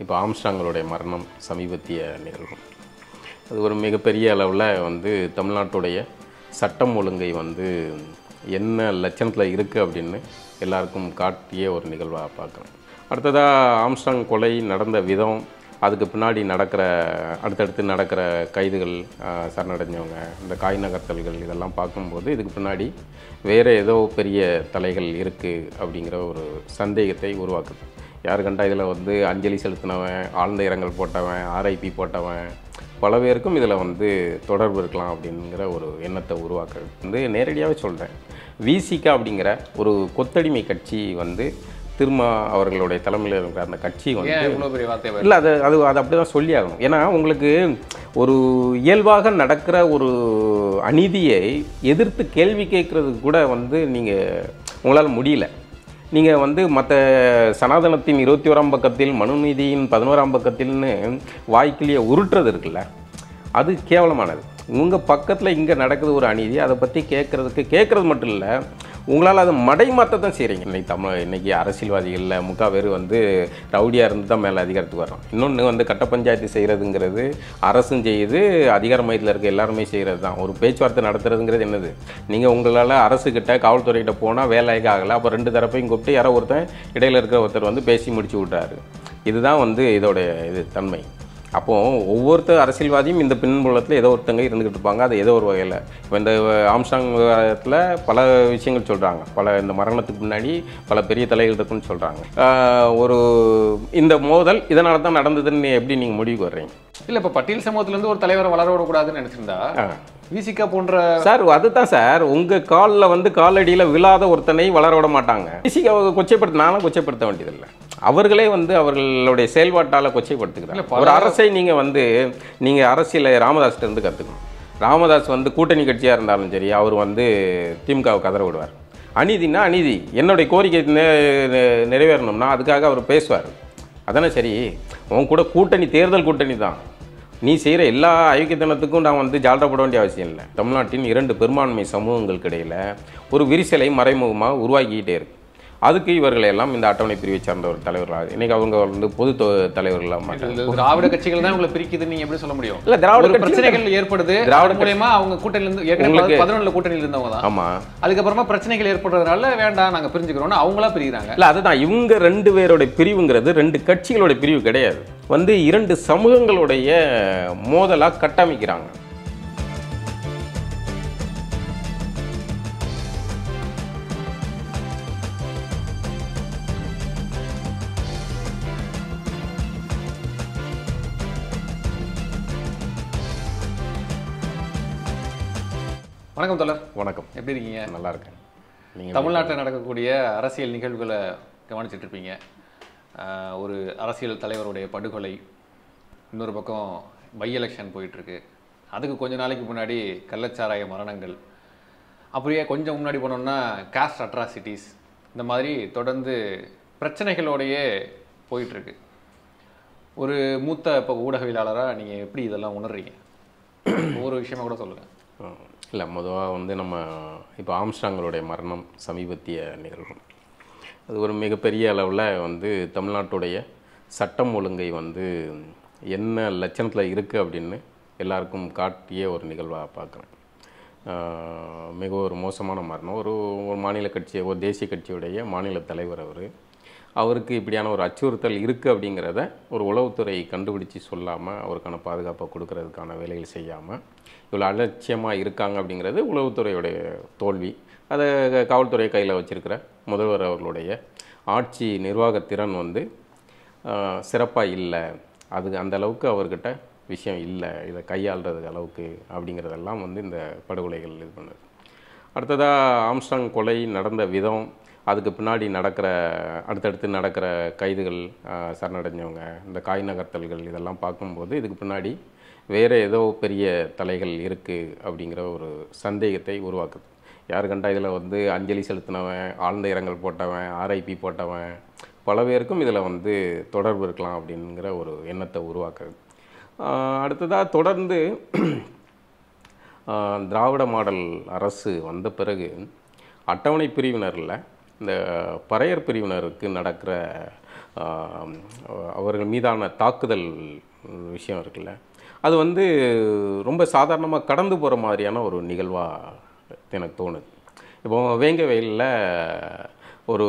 இப்போ ஆம்ஸ்டாங்களுடைய மரணம் சமீபத்திய நிகழ்வு அது ஒரு மிகப்பெரிய அளவில் வந்து தமிழ்நாட்டுடைய சட்டம் ஒழுங்கை வந்து என்ன லட்சணத்தில் இருக்குது அப்படின்னு எல்லாருக்கும் காட்டிய ஒரு நிகழ்வாக பார்க்குறோம் அடுத்ததாக ஆம்ஸ்டாங் கொலை நடந்த விதம் அதுக்கு பின்னாடி நடக்கிற அடுத்தடுத்து நடக்கிற கைதுகள் சரணடைஞ்சவங்க இந்த காய் நகர்த்தல்கள் இதெல்லாம் பார்க்கும்போது இதுக்கு பின்னாடி வேறு ஏதோ பெரிய தலைகள் இருக்குது அப்படிங்கிற ஒரு சந்தேகத்தை உருவாக்குது யார் கண்டா இதில் வந்து அஞ்சலி செலுத்தினவன் ஆழ்ந்த இரங்கல் போட்டவன் ஆர்ஐபி போட்டவன் பல பேருக்கும் இதில் வந்து தொடர்பு இருக்கலாம் அப்படிங்கிற ஒரு எண்ணத்தை உருவாக்குறது வந்து நேரடியாகவே சொல்கிறேன் விசிகா அப்படிங்கிற ஒரு கொத்தடிமை கட்சி வந்து திருமா அவர்களுடைய தலைமையில் இருக்கிற அந்த கட்சி வந்து இல்லை அது அது அது அப்படி தான் சொல்லி ஆகணும் ஏன்னா உங்களுக்கு ஒரு இயல்பாக நடக்கிற ஒரு அநீதியை எதிர்த்து கேள்வி கேட்குறதுக்கு கூட வந்து நீங்கள் உங்களால் முடியல நீங்கள் வந்து மற்ற சனாதனத்தின் இருபத்தி ஓராம் பக்கத்தில் மனுநீதியின் பதினோராம் பக்கத்தில்னு வாய்க்கிலேயே உருட்டுறது இருக்குல்ல அது கேவலமானது உங்கள் பக்கத்தில் இங்கே நடக்குது ஒரு அநீதி அதை பற்றி கேட்குறதுக்கு கேட்குறது மட்டும் இல்லை உங்களால் அதை மடை மாற்ற தான் செய்கிறீங்க இன்றைக்கி தமிழ் இன்றைக்கி அரசியல்வாதிகளில் முக்கா பேர் வந்து ரவுடியாக இருந்து தான் மேலே அதிகாரத்துக்கு வரோம் இன்னொன்று வந்து கட்ட பஞ்சாயத்து செய்கிறதுங்கிறது அரசும் செய்யுது அதிகார மையத்தில் இருக்க எல்லாருமே செய்கிறது தான் ஒரு பேச்சுவார்த்தை நடத்துறதுங்கிறது என்னது நீங்கள் உங்களால் அரசுக்கிட்ட காவல்துறைகிட்ட போனால் வேலைக்கு ஆகலை அப்போ ரெண்டு தரப்பையும் கூப்பிட்டு யாரோ ஒருத்தன் இடையில் இருக்கிற ஒருத்தர் வந்து பேசி முடிச்சு விட்டார் இதுதான் வந்து இதோடைய இது தன்மை அப்போது ஒவ்வொருத்தர் அரசியல்வாதியும் இந்த பின்புலத்தில் ஏதோ ஒருத்தங்க இருந்துக்கிட்டு இருப்பாங்க அது ஏதோ ஒரு வகையில் இப்போ இந்த ஆம்சாங் விவகாரத்தில் பல விஷயங்கள் சொல்கிறாங்க பல இந்த மரணத்துக்கு முன்னாடி பல பெரிய தலைகள் இருக்குன்னு சொல்கிறாங்க ஒரு இந்த மோதல் இதனால தான் நடந்ததுன்னு எப்படி நீங்கள் முடிவுக்கு வர்றீங்க இல்லை இப்போ பட்டியல் சமூகத்துலேருந்து ஒரு தலைவரை வளர விடக்கூடாதுன்னு நினச்சிருந்தா விசிகா போன்ற சார் அதுதான் சார் உங்கள் காலில் வந்து காலடியில் விழாத ஒருத்தனை வளர விட மாட்டாங்க விசிகாவை கொச்சைப்படுத்த நானும் கொச்சைப்படுத்த வேண்டியதில்லை அவர்களே வந்து அவர்களுடைய செயல்பாட்டால் கொச்சைப்படுத்துக்கிறாங்க ஒரு அரசை நீங்கள் வந்து நீங்கள் அரசியலை இருந்து கற்றுக்கணும் ராமதாஸ் வந்து கூட்டணி கட்சியாக இருந்தாலும் சரி அவர் வந்து திமுகவுக்கு கதற விடுவார் அநீதினா அநீதி என்னுடைய கோரிக்கை நிறைவேறணும்னா அதுக்காக அவர் பேசுவார் அதானே சரி உன் கூட கூட்டணி தேர்தல் கூட்டணி தான் நீ செய்கிற எல்லா தினத்துக்கும் நான் வந்து ஜால்ரா போட வேண்டிய அவசியம் இல்லை தமிழ்நாட்டின் இரண்டு பெரும்பான்மை சமூகங்களுக்கு இடையில் ஒரு விரிசலை மறைமுகமாக உருவாக்கிக்கிட்டே இருக்குது அதுக்கு இவர்களை எல்லாம் இந்த அட்டவணை பிரிவை சார்ந்த ஒரு தலைவர்களாக இன்னைக்கு அவங்க வந்து பொது தலைவர்கள் திராவிட கட்சிகள் தான் உங்களை பிரிக்குது நீங்க எப்படி சொல்ல முடியும் இல்ல திராவிட பிரச்சனைகள் ஏற்படுது திராவிட மூலயமா அவங்க கூட்டணியில இருந்து ஏற்கனவே பதினொன்று கூட்டணியில் இருந்தவங்க தான் ஆமா அதுக்கப்புறமா பிரச்சனைகள் ஏற்படுறதுனால வேண்டாம் நாங்க பிரிஞ்சுக்கிறோம்னு அவங்களா பிரிக்கிறாங்க இல்ல அதுதான் இவங்க ரெண்டு பேருடைய பிரிவுங்கிறது ரெண்டு கட்சிகளுடைய பிரிவு கிடையாது வந்து இரண்டு சமூகங்களுடைய மோதலாக கட்டமைக்கிறாங்க வணக்கம் தொடர் வணக்கம் எப்படி இருக்கீங்க நல்லா இருக்கேன் நீங்கள் தமிழ்நாட்டில் நடக்கக்கூடிய அரசியல் நிகழ்வுகளை கவனிச்சுட்டு இருப்பீங்க ஒரு அரசியல் தலைவருடைய படுகொலை இன்னொரு பக்கம் பை எலெக்ஷன் போயிட்டுருக்கு அதுக்கு கொஞ்ச நாளைக்கு முன்னாடி கள்ளச்சாராய மரணங்கள் அப்படியே கொஞ்சம் முன்னாடி போனோம்னா காஸ்ட் அட்ராசிட்டிஸ் இந்த மாதிரி தொடர்ந்து பிரச்சனைகளோடையே போயிட்டுருக்கு ஒரு மூத்த இப்போ ஊடகவியலாளராக நீங்கள் எப்படி இதெல்லாம் உணர்றீங்க ஒவ்வொரு விஷயமா கூட சொல்லுங்கள் இல்லை மொதவாக வந்து நம்ம இப்போ ஆம்ஸ்டாங்களுடைய மரணம் சமீபத்திய நிகழ்வு அது ஒரு மிகப்பெரிய அளவில் வந்து தமிழ்நாட்டுடைய சட்டம் ஒழுங்கை வந்து என்ன லட்சணத்தில் இருக்குது அப்படின்னு எல்லாருக்கும் காட்டிய ஒரு நிகழ்வாக பார்க்குறேன் மிக ஒரு மோசமான மரணம் ஒரு ஒரு மாநில கட்சி ஒரு தேசிய கட்சியுடைய மாநில தலைவர் அவர் அவருக்கு இப்படியான ஒரு அச்சுறுத்தல் இருக்குது அப்படிங்கிறத ஒரு உளவுத்துறை கண்டுபிடிச்சி சொல்லாமல் அவருக்கான பாதுகாப்பை கொடுக்கறதுக்கான வேலைகள் செய்யாமல் இவ்வளோ அலட்சியமாக இருக்காங்க அப்படிங்கிறது உளவுத்துறையுடைய தோல்வி அதை காவல்துறை கையில் வச்சுருக்கிற முதல்வர் அவர்களுடைய ஆட்சி நிர்வாகத்திறன் வந்து சிறப்பாக இல்லை அது அந்த அளவுக்கு அவர்கிட்ட விஷயம் இல்லை இதை கையாளுறது அளவுக்கு அப்படிங்கிறதெல்லாம் வந்து இந்த படுகொலைகள் இது பண்ணுது அடுத்ததாக ஆம்ஸ்டாங் கொலை நடந்த விதம் அதுக்கு பின்னாடி நடக்கிற அடுத்தடுத்து நடக்கிற கைதுகள் சரணடைஞ்சவங்க இந்த காய் நகர்த்தல்கள் இதெல்லாம் பார்க்கும்போது இதுக்கு பின்னாடி வேறு ஏதோ பெரிய தலைகள் இருக்குது அப்படிங்கிற ஒரு சந்தேகத்தை உருவாக்குது யார் கண்டா இதில் வந்து அஞ்சலி செலுத்தினவன் ஆழ்ந்த இரங்கல் போட்டவன் ஆர்ஐபி போட்டவன் பல பேருக்கும் இதில் வந்து தொடர்பு இருக்கலாம் அப்படிங்கிற ஒரு எண்ணத்தை உருவாக்குது அடுத்ததாக தொடர்ந்து திராவிட மாடல் அரசு வந்த பிறகு அட்டவணை பிரிவினரில் இந்த பறையர் பிரிவினருக்கு நடக்கிற அவர்கள் மீதான தாக்குதல் விஷயம் இருக்குல்ல அது வந்து ரொம்ப சாதாரணமாக கடந்து போகிற மாதிரியான ஒரு நிகழ்வாக எனக்கு தோணுது இப்போ வேங்க வயலில் ஒரு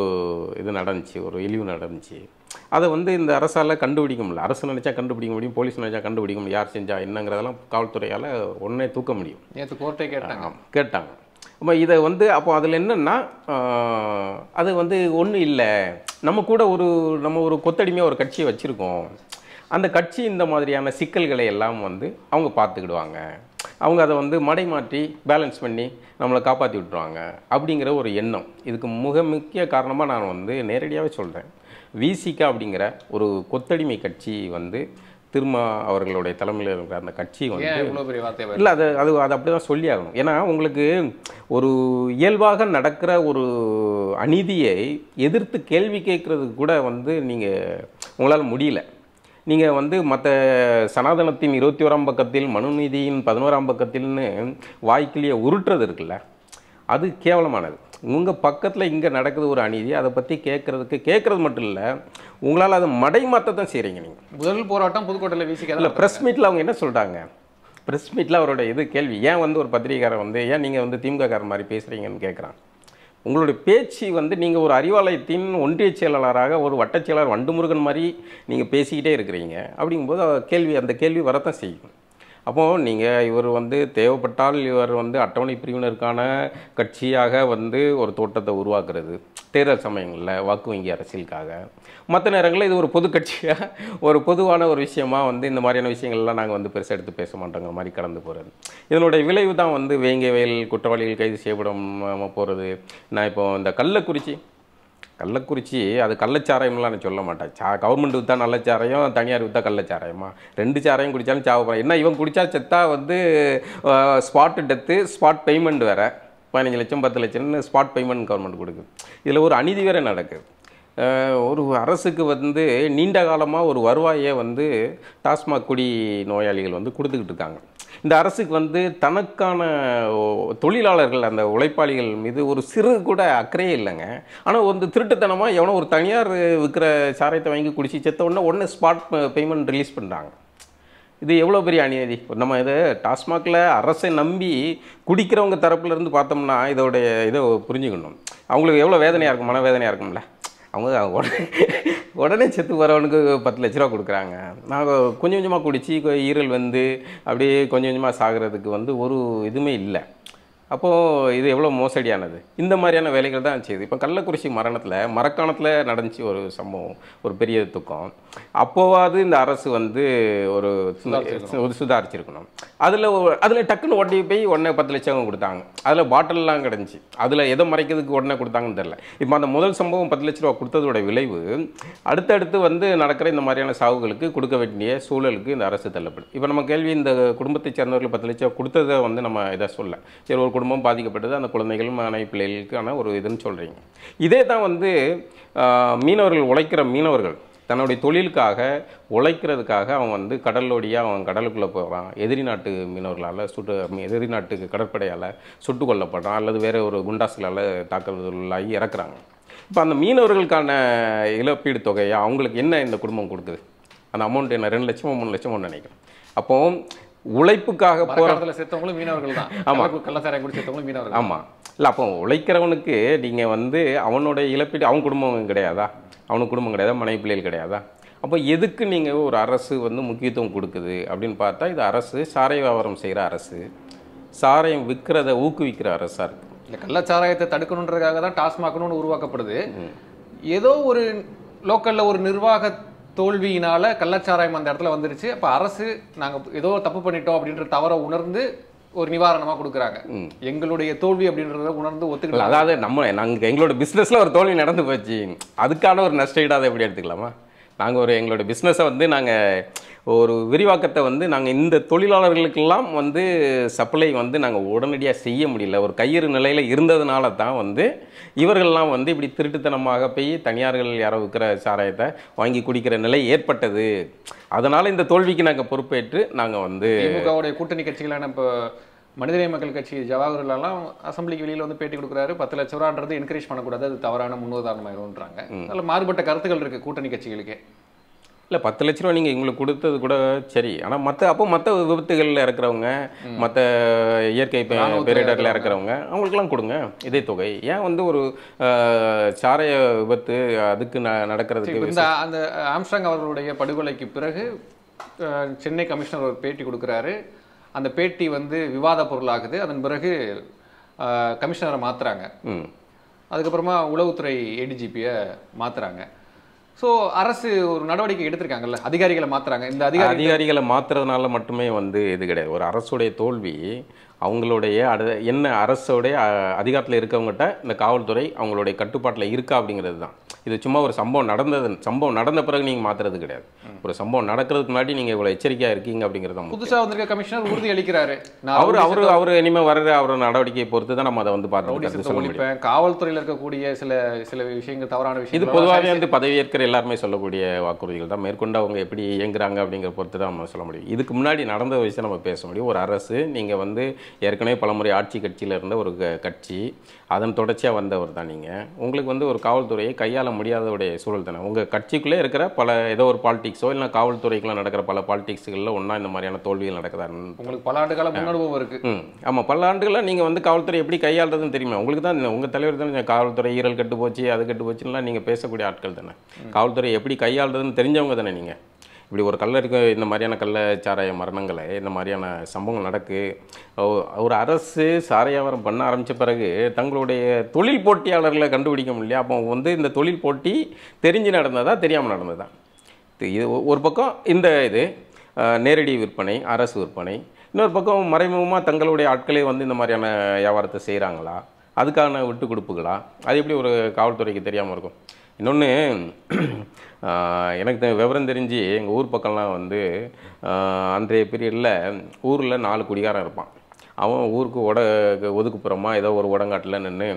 இது நடந்துச்சு ஒரு இழிவு நடந்துச்சு அதை வந்து இந்த அரசால் கண்டுபிடிக்க முடியல அரசு நினச்சா கண்டுபிடிக்க முடியும் போலீஸ் நினச்சா கண்டுபிடிக்க முடியும் யார் செஞ்சா என்னங்கிறதெல்லாம் காவல்துறையால் ஒன்றே தூக்க முடியும் நேற்று கோர்ட்டே கேட்டாங்க கேட்டாங்க நம்ம இதை வந்து அப்போ அதில் என்னென்னா அது வந்து ஒன்றும் இல்லை நம்ம கூட ஒரு நம்ம ஒரு கொத்தடிமையாக ஒரு கட்சியை வச்சுருக்கோம் அந்த கட்சி இந்த மாதிரியான சிக்கல்களை எல்லாம் வந்து அவங்க பார்த்துக்கிடுவாங்க அவங்க அதை வந்து மடை மாற்றி பேலன்ஸ் பண்ணி நம்மளை காப்பாற்றி விட்டுருவாங்க அப்படிங்கிற ஒரு எண்ணம் இதுக்கு மிக முக்கிய காரணமாக நான் வந்து நேரடியாகவே சொல்கிறேன் விசிகா அப்படிங்கிற ஒரு கொத்தடிமை கட்சி வந்து திருமா அவர்களுடைய தலைமையில் இருக்கிற அந்த கட்சி வந்து இல்லை அது அது அது அப்படி தான் சொல்லி ஆகணும் ஏன்னா உங்களுக்கு ஒரு இயல்பாக நடக்கிற ஒரு அநீதியை எதிர்த்து கேள்வி கேட்குறதுக்கு கூட வந்து நீங்கள் உங்களால் முடியல நீங்கள் வந்து மற்ற சனாதனத்தின் இருபத்தி ஓராம் பக்கத்தில் மனுநீதியின் பதினோராம் பக்கத்தில்னு வாய்க்கிலேயே உருட்டுறது இருக்குல்ல அது கேவலமானது உங்கள் பக்கத்தில் இங்கே நடக்குது ஒரு அநீதி அதை பற்றி கேட்குறதுக்கு கேட்குறது மட்டும் இல்லை உங்களால் அதை மடை மாற்ற தான் செய்கிறீங்க நீங்கள் முதல் போராட்டம் புதுக்கோட்டையில் வீசிக்க இல்லை ப்ரெஸ் மீட்டில் அவங்க என்ன சொல்கிறாங்க ப்ரெஸ் மீட்டில் அவரோட இது கேள்வி ஏன் வந்து ஒரு பத்திரிகைக்காரன் வந்து ஏன் நீங்கள் வந்து திமுகக்காரன் மாதிரி பேசுகிறீங்கன்னு கேட்குறான் உங்களுடைய பேச்சு வந்து நீங்கள் ஒரு அறிவாலயத்தின் ஒன்றிய செயலாளராக ஒரு வட்டச் செயலாளர் வண்டுமுருகன் மாதிரி நீங்கள் பேசிக்கிட்டே இருக்கிறீங்க அப்படிங்கும்போது கேள்வி அந்த கேள்வி வரத்தான் செய்யும் அப்போது நீங்கள் இவர் வந்து தேவைப்பட்டால் இவர் வந்து அட்டவணை பிரிவினருக்கான கட்சியாக வந்து ஒரு தோட்டத்தை உருவாக்குறது தேர்தல் சமயங்களில் வாக்கு வங்கி அரசியலுக்காக மற்ற நேரங்களில் இது ஒரு பொது கட்சியாக ஒரு பொதுவான ஒரு விஷயமாக வந்து இந்த மாதிரியான விஷயங்கள்லாம் நாங்கள் வந்து பெருசாக எடுத்து பேச மாட்டோங்கிற மாதிரி கடந்து போகிறது இதனுடைய விளைவு தான் வந்து வேங்கை வயல் குற்றவாளிகள் கைது செய்யப்படும் போகிறது நான் இப்போ இந்த கள்ளக்குறிச்சி கள்ளக்குறிச்சி அது கள்ளச்சாராயம்லாம் நான் சொல்ல மாட்டேன் சா கவர்மெண்ட் விற்றா நல்ல சாராயம் தனியார் விற்றா கள்ளச்சாராயமா ரெண்டு சாராயம் குடித்தாலும் சாவை போகிறேன் என்ன இவன் குடித்தா செத்தா வந்து ஸ்பாட்டு டெத்து ஸ்பாட் பேமெண்ட் வேறு பதினஞ்சு லட்சம் பத்து லட்சம்னு ஸ்பாட் பேமெண்ட் கவர்மெண்ட் கொடுக்குது இதில் ஒரு அநீதி வேறு நடக்குது ஒரு அரசுக்கு வந்து நீண்ட காலமாக ஒரு வருவாயை வந்து டாஸ்மாக் குடி நோயாளிகள் வந்து கொடுத்துக்கிட்டு இருக்காங்க இந்த அரசுக்கு வந்து தனக்கான தொழிலாளர்கள் அந்த உழைப்பாளிகள் மீது ஒரு சிறு கூட அக்கறையே இல்லைங்க ஆனால் வந்து திருட்டுத்தனமாக எவனோ ஒரு தனியார் விற்கிற சாராயத்தை வாங்கி குடிச்சு செத்த உடனே உடனே ஸ்பாட் பேமெண்ட் ரிலீஸ் பண்ணுறாங்க இது எவ்வளோ பெரிய அநீதி நம்ம இதை டாஸ்மாகில் அரசை நம்பி குடிக்கிறவங்க தரப்புலேருந்து பார்த்தோம்னா இதோடைய இதை புரிஞ்சுக்கணும் அவங்களுக்கு எவ்வளோ வேதனையாக இருக்கும் மனவேதனையாக இருக்கும்ல அவங்க உடனே உடனே செத்து போகிறவனுக்கு பத்து லட்ச ரூபா கொடுக்குறாங்க நாங்கள் கொஞ்சம் கொஞ்சமாக குடித்து ஈரல் வந்து அப்படியே கொஞ்சம் கொஞ்சமாக சாகிறதுக்கு வந்து ஒரு இதுவுமே இல்லை அப்போது இது எவ்வளோ மோசடியானது இந்த மாதிரியான வேலைகள் தான் செய்யுது இப்போ கள்ளக்குறிச்சி மரணத்தில் மரக்காணத்தில் நடந்துச்சு ஒரு சம்பவம் ஒரு பெரிய துக்கம் அப்போவாவது இந்த அரசு வந்து ஒரு ஒரு சுதாரிச்சிருக்கணும் அதில் அதில் டக்குன்னு ஒட்டி போய் உடனே பத்து லட்சம் கொடுத்தாங்க அதில் பாட்டிலெலாம் கிடஞ்சி அதில் எதை மறைக்கிறதுக்கு உடனே கொடுத்தாங்கன்னு தெரில இப்போ அந்த முதல் சம்பவம் பத்து லட்ச ரூபா கொடுத்ததோட விளைவு அடுத்தடுத்து வந்து நடக்கிற இந்த மாதிரியான சாவுகளுக்கு கொடுக்க வேண்டிய சூழலுக்கு இந்த அரசு தள்ளப்படுது இப்போ நம்ம கேள்வி இந்த குடும்பத்தை சேர்ந்தவர்கள் பத்து லட்சம் கொடுத்ததை வந்து நம்ம இதை சொல்ல சரி ஒரு குடும்பம் பாதிக்கப்பட்டது அந்த குழந்தைகள் மனைவி பிள்ளைகளுக்கான ஒரு இதுன்னு சொல்கிறீங்க இதே தான் வந்து மீனவர்கள் உழைக்கிற மீனவர்கள் தன்னுடைய தொழிலுக்காக உழைக்கிறதுக்காக அவன் வந்து கடலோடியாக அவன் கடலுக்குள்ளே போகிறான் எதிரி நாட்டு மீனவர்களால் சுட்டு எதிரி நாட்டுக்கு கடற்படையால் சுட்டு கொல்லப்படுறான் அல்லது வேறு ஒரு குண்டாசுகளால் தாக்குதலாகி இறக்குறாங்க இப்போ அந்த மீனவர்களுக்கான இழப்பீடு தொகையை அவங்களுக்கு என்ன இந்த குடும்பம் கொடுக்குது அந்த அமௌண்ட் என்ன ரெண்டு லட்சமோ மூணு லட்சமோ நினைக்கிறேன் அப்போது உழைப்புக்காக போகிறதுல செத்தவங்களும் மீனவர்கள் தான் ஆமாம் கள்ளச்சாரம் குடி செத்தவங்களும் மீனவர்கள் ஆமாம் இல்லை அப்போ உழைக்கிறவனுக்கு நீங்கள் வந்து அவனுடைய இழப்பீடு அவன் குடும்பம் கிடையாதா அவனுக்கு குடும்பம் கிடையாதா மனைவி பிள்ளைகள் கிடையாதா அப்போ எதுக்கு நீங்கள் ஒரு அரசு வந்து முக்கியத்துவம் கொடுக்குது அப்படின்னு பார்த்தா இது அரசு சாரை வியாபாரம் செய்கிற அரசு சாராயம் விற்கிறத ஊக்குவிக்கிற அரசாக இருக்குது இல்லை கள்ளச்சாராயத்தை தடுக்கணுன்றதுக்காக தான் டாஸ்மாக்னு உருவாக்கப்படுது ஏதோ ஒரு லோக்கலில் ஒரு நிர்வாக தோல்வியினால் கள்ளச்சாராயம் அந்த இடத்துல வந்துருச்சு அப்போ அரசு நாங்கள் ஏதோ தப்பு பண்ணிட்டோம் அப்படின்ற தவறை உணர்ந்து ஒரு நிவாரணமாக கொடுக்குறாங்க எங்களுடைய தோல்வி அப்படின்றத உணர்ந்து ஒத்துக்கலாம் அதாவது நம்ம நாங்கள் எங்களோட பிஸ்னஸில் ஒரு தோல்வி நடந்து போச்சு அதுக்கான ஒரு நஷ்ட ஈடாக எப்படி எடுத்துக்கலாமா நாங்கள் ஒரு எங்களோட பிஸ்னஸை வந்து நாங்கள் ஒரு விரிவாக்கத்தை வந்து நாங்கள் இந்த தொழிலாளர்களுக்கெல்லாம் வந்து சப்ளை வந்து நாங்கள் உடனடியாக செய்ய முடியல ஒரு கையிறு நிலையில் இருந்ததுனால தான் வந்து இவர்கள்லாம் வந்து இப்படி திருட்டுத்தனமாக போய் தனியார்கள் யாரோ விற்கிற சாராயத்தை வாங்கி குடிக்கிற நிலை ஏற்பட்டது அதனால் இந்த தோல்விக்கு நாங்கள் பொறுப்பேற்று நாங்கள் வந்து கூட்டணி கட்சிகளான இப்போ மனிதநேய மக்கள் கட்சி ஜவஹர்லாலாம் அசம்பிளிக்கு வெளியில் வந்து பேட்டி கொடுக்குறாரு பத்து லட்ச ரூபான்றது என்கரேஜ் பண்ணக்கூடாது அது தவறான முன்னுதாரணமாயிரும்ன்றாங்க அதில் மாறுபட்ட கருத்துக்கள் இருக்குது கூட்டணி கட்சிகளுக்கே இல்லை பத்து லட்ச ரூபா நீங்கள் எங்களுக்கு கொடுத்தது கூட சரி ஆனால் மற்ற அப்போ மற்ற விபத்துகளில் இருக்கிறவங்க மற்ற இயற்கை பேரிடரில் இருக்கிறவங்க அவங்களுக்கெல்லாம் கொடுங்க இதே தொகை ஏன் வந்து ஒரு சாரைய விபத்து அதுக்கு நடக்கிறதுக்கு இந்த அந்த ஆம்ஸ்டாங் அவர்களுடைய படுகொலைக்கு பிறகு சென்னை கமிஷனர் ஒரு பேட்டி கொடுக்குறாரு அந்த பேட்டி வந்து விவாத பொருளாகுது அதன் பிறகு கமிஷனரை மாற்றுறாங்க அதுக்கப்புறமா உளவுத்துறை ஏடிஜிபியை மாற்றுறாங்க ஸோ அரசு ஒரு நடவடிக்கை எடுத்திருக்காங்கல்ல அதிகாரிகளை மாற்றுறாங்க இந்த அதிகாரிகளை மாற்றுறதுனால மட்டுமே வந்து இது கிடையாது ஒரு அரசுடைய தோல்வி அவங்களுடைய அட என்ன அரசோடைய அதிகாரத்தில் இருக்கவங்ககிட்ட இந்த காவல்துறை அவங்களுடைய கட்டுப்பாட்டில் இருக்கா அப்படிங்கிறது தான் இது சும்மா ஒரு சம்பவம் நடந்தது சம்பவம் நடந்த பிறகு நீங்கள் மாற்றுறது கிடையாது ஒரு சம்பவம் நடக்கிறதுக்கு முன்னாடி நீங்கள் இவ்வளோ எச்சரிக்கையாக இருக்கீங்க அப்படிங்கிறத புதுசாக வந்திருக்க கமிஷனர் உறுதி அளிக்கிறாரு அவர் அவர் அவர் இனிமேல் வர்ற அவர் நடவடிக்கையை பொறுத்து தான் நம்ம அதை வந்து பார்த்து காவல்துறையில் இருக்கக்கூடிய சில சில விஷயங்கள் தவறான விஷயம் இது பொதுவாகவே வந்து பதவியேற்கிற எல்லாருமே சொல்லக்கூடிய வாக்குறுதிகள் தான் மேற்கொண்டு அவங்க எப்படி இயங்குறாங்க அப்படிங்கிற பொறுத்து தான் நம்ம சொல்ல முடியும் இதுக்கு முன்னாடி நடந்த விஷயம் நம்ம பேச முடியும் ஒரு அரசு நீங்கள் வந்து ஏற்கனவே பலமுறை ஆட்சி கட்சியில் இருந்த ஒரு கட்சி அதன் தொடர்ச்சியாக வந்தவர் தான் நீங்கள் உங்களுக்கு வந்து ஒரு காவல்துறையை கையாள முடியாதவுடைய சூழல் தானே உங்கள் கட்சிக்குள்ளே இருக்கிற பல ஏதோ ஒரு பாலிடிக்ஸோ இல்லை காவல்துறைக்குலாம் நடக்கிற பல பாலிடிக்ஸ்களில் ஒன்றா இந்த மாதிரியான தோல்விகள் நடக்குதான்னு உங்களுக்கு பல ஆண்டுகால முன்னனுபவம் இருக்குது ஆமாம் பல ஆண்டுகளாக நீங்கள் வந்து காவல்துறை எப்படி கையாளுறதுன்னு தெரியுமா உங்களுக்கு தான் உங்கள் தலைவர் தானே காவல்துறை ஈரல் கட்டு போச்சு அது கட்டு போச்சுன்னா நீங்கள் பேசக்கூடிய ஆட்கள் தானே காவல்துறை எப்படி கையாளுறதுன்னு தெரிஞ்சவங்க தானே நீங்கள் இப்படி ஒரு இருக்க இந்த மாதிரியான கள்ளச்சாராய மரணங்களை இந்த மாதிரியான சம்பவங்கள் நடக்கு ஒரு அரசு சாராயவரம் பண்ண ஆரம்பித்த பிறகு தங்களுடைய தொழில் போட்டியாளர்களை கண்டுபிடிக்க முடியல அப்போ வந்து இந்த தொழில் போட்டி தெரிஞ்சு நடந்ததா தெரியாமல் நடந்ததா இது ஒரு பக்கம் இந்த இது நேரடி விற்பனை அரசு விற்பனை இன்னொரு பக்கம் மறைமுகமாக தங்களுடைய ஆட்களே வந்து இந்த மாதிரியான வியாபாரத்தை செய்கிறாங்களா அதுக்கான விட்டு கொடுப்புகளா அது எப்படி ஒரு காவல்துறைக்கு தெரியாமல் இருக்கும் இன்னொன்று எனக்கு விவரம் தெரிஞ்சு எங்கள் ஊர் பக்கம்லாம் வந்து அன்றைய பீரியடில் ஊரில் நாலு குடிகாரன் இருப்பான் அவன் ஊருக்கு உட ஒதுக்குப்புறமா ஏதோ ஒரு உடங்காட்டில் நின்று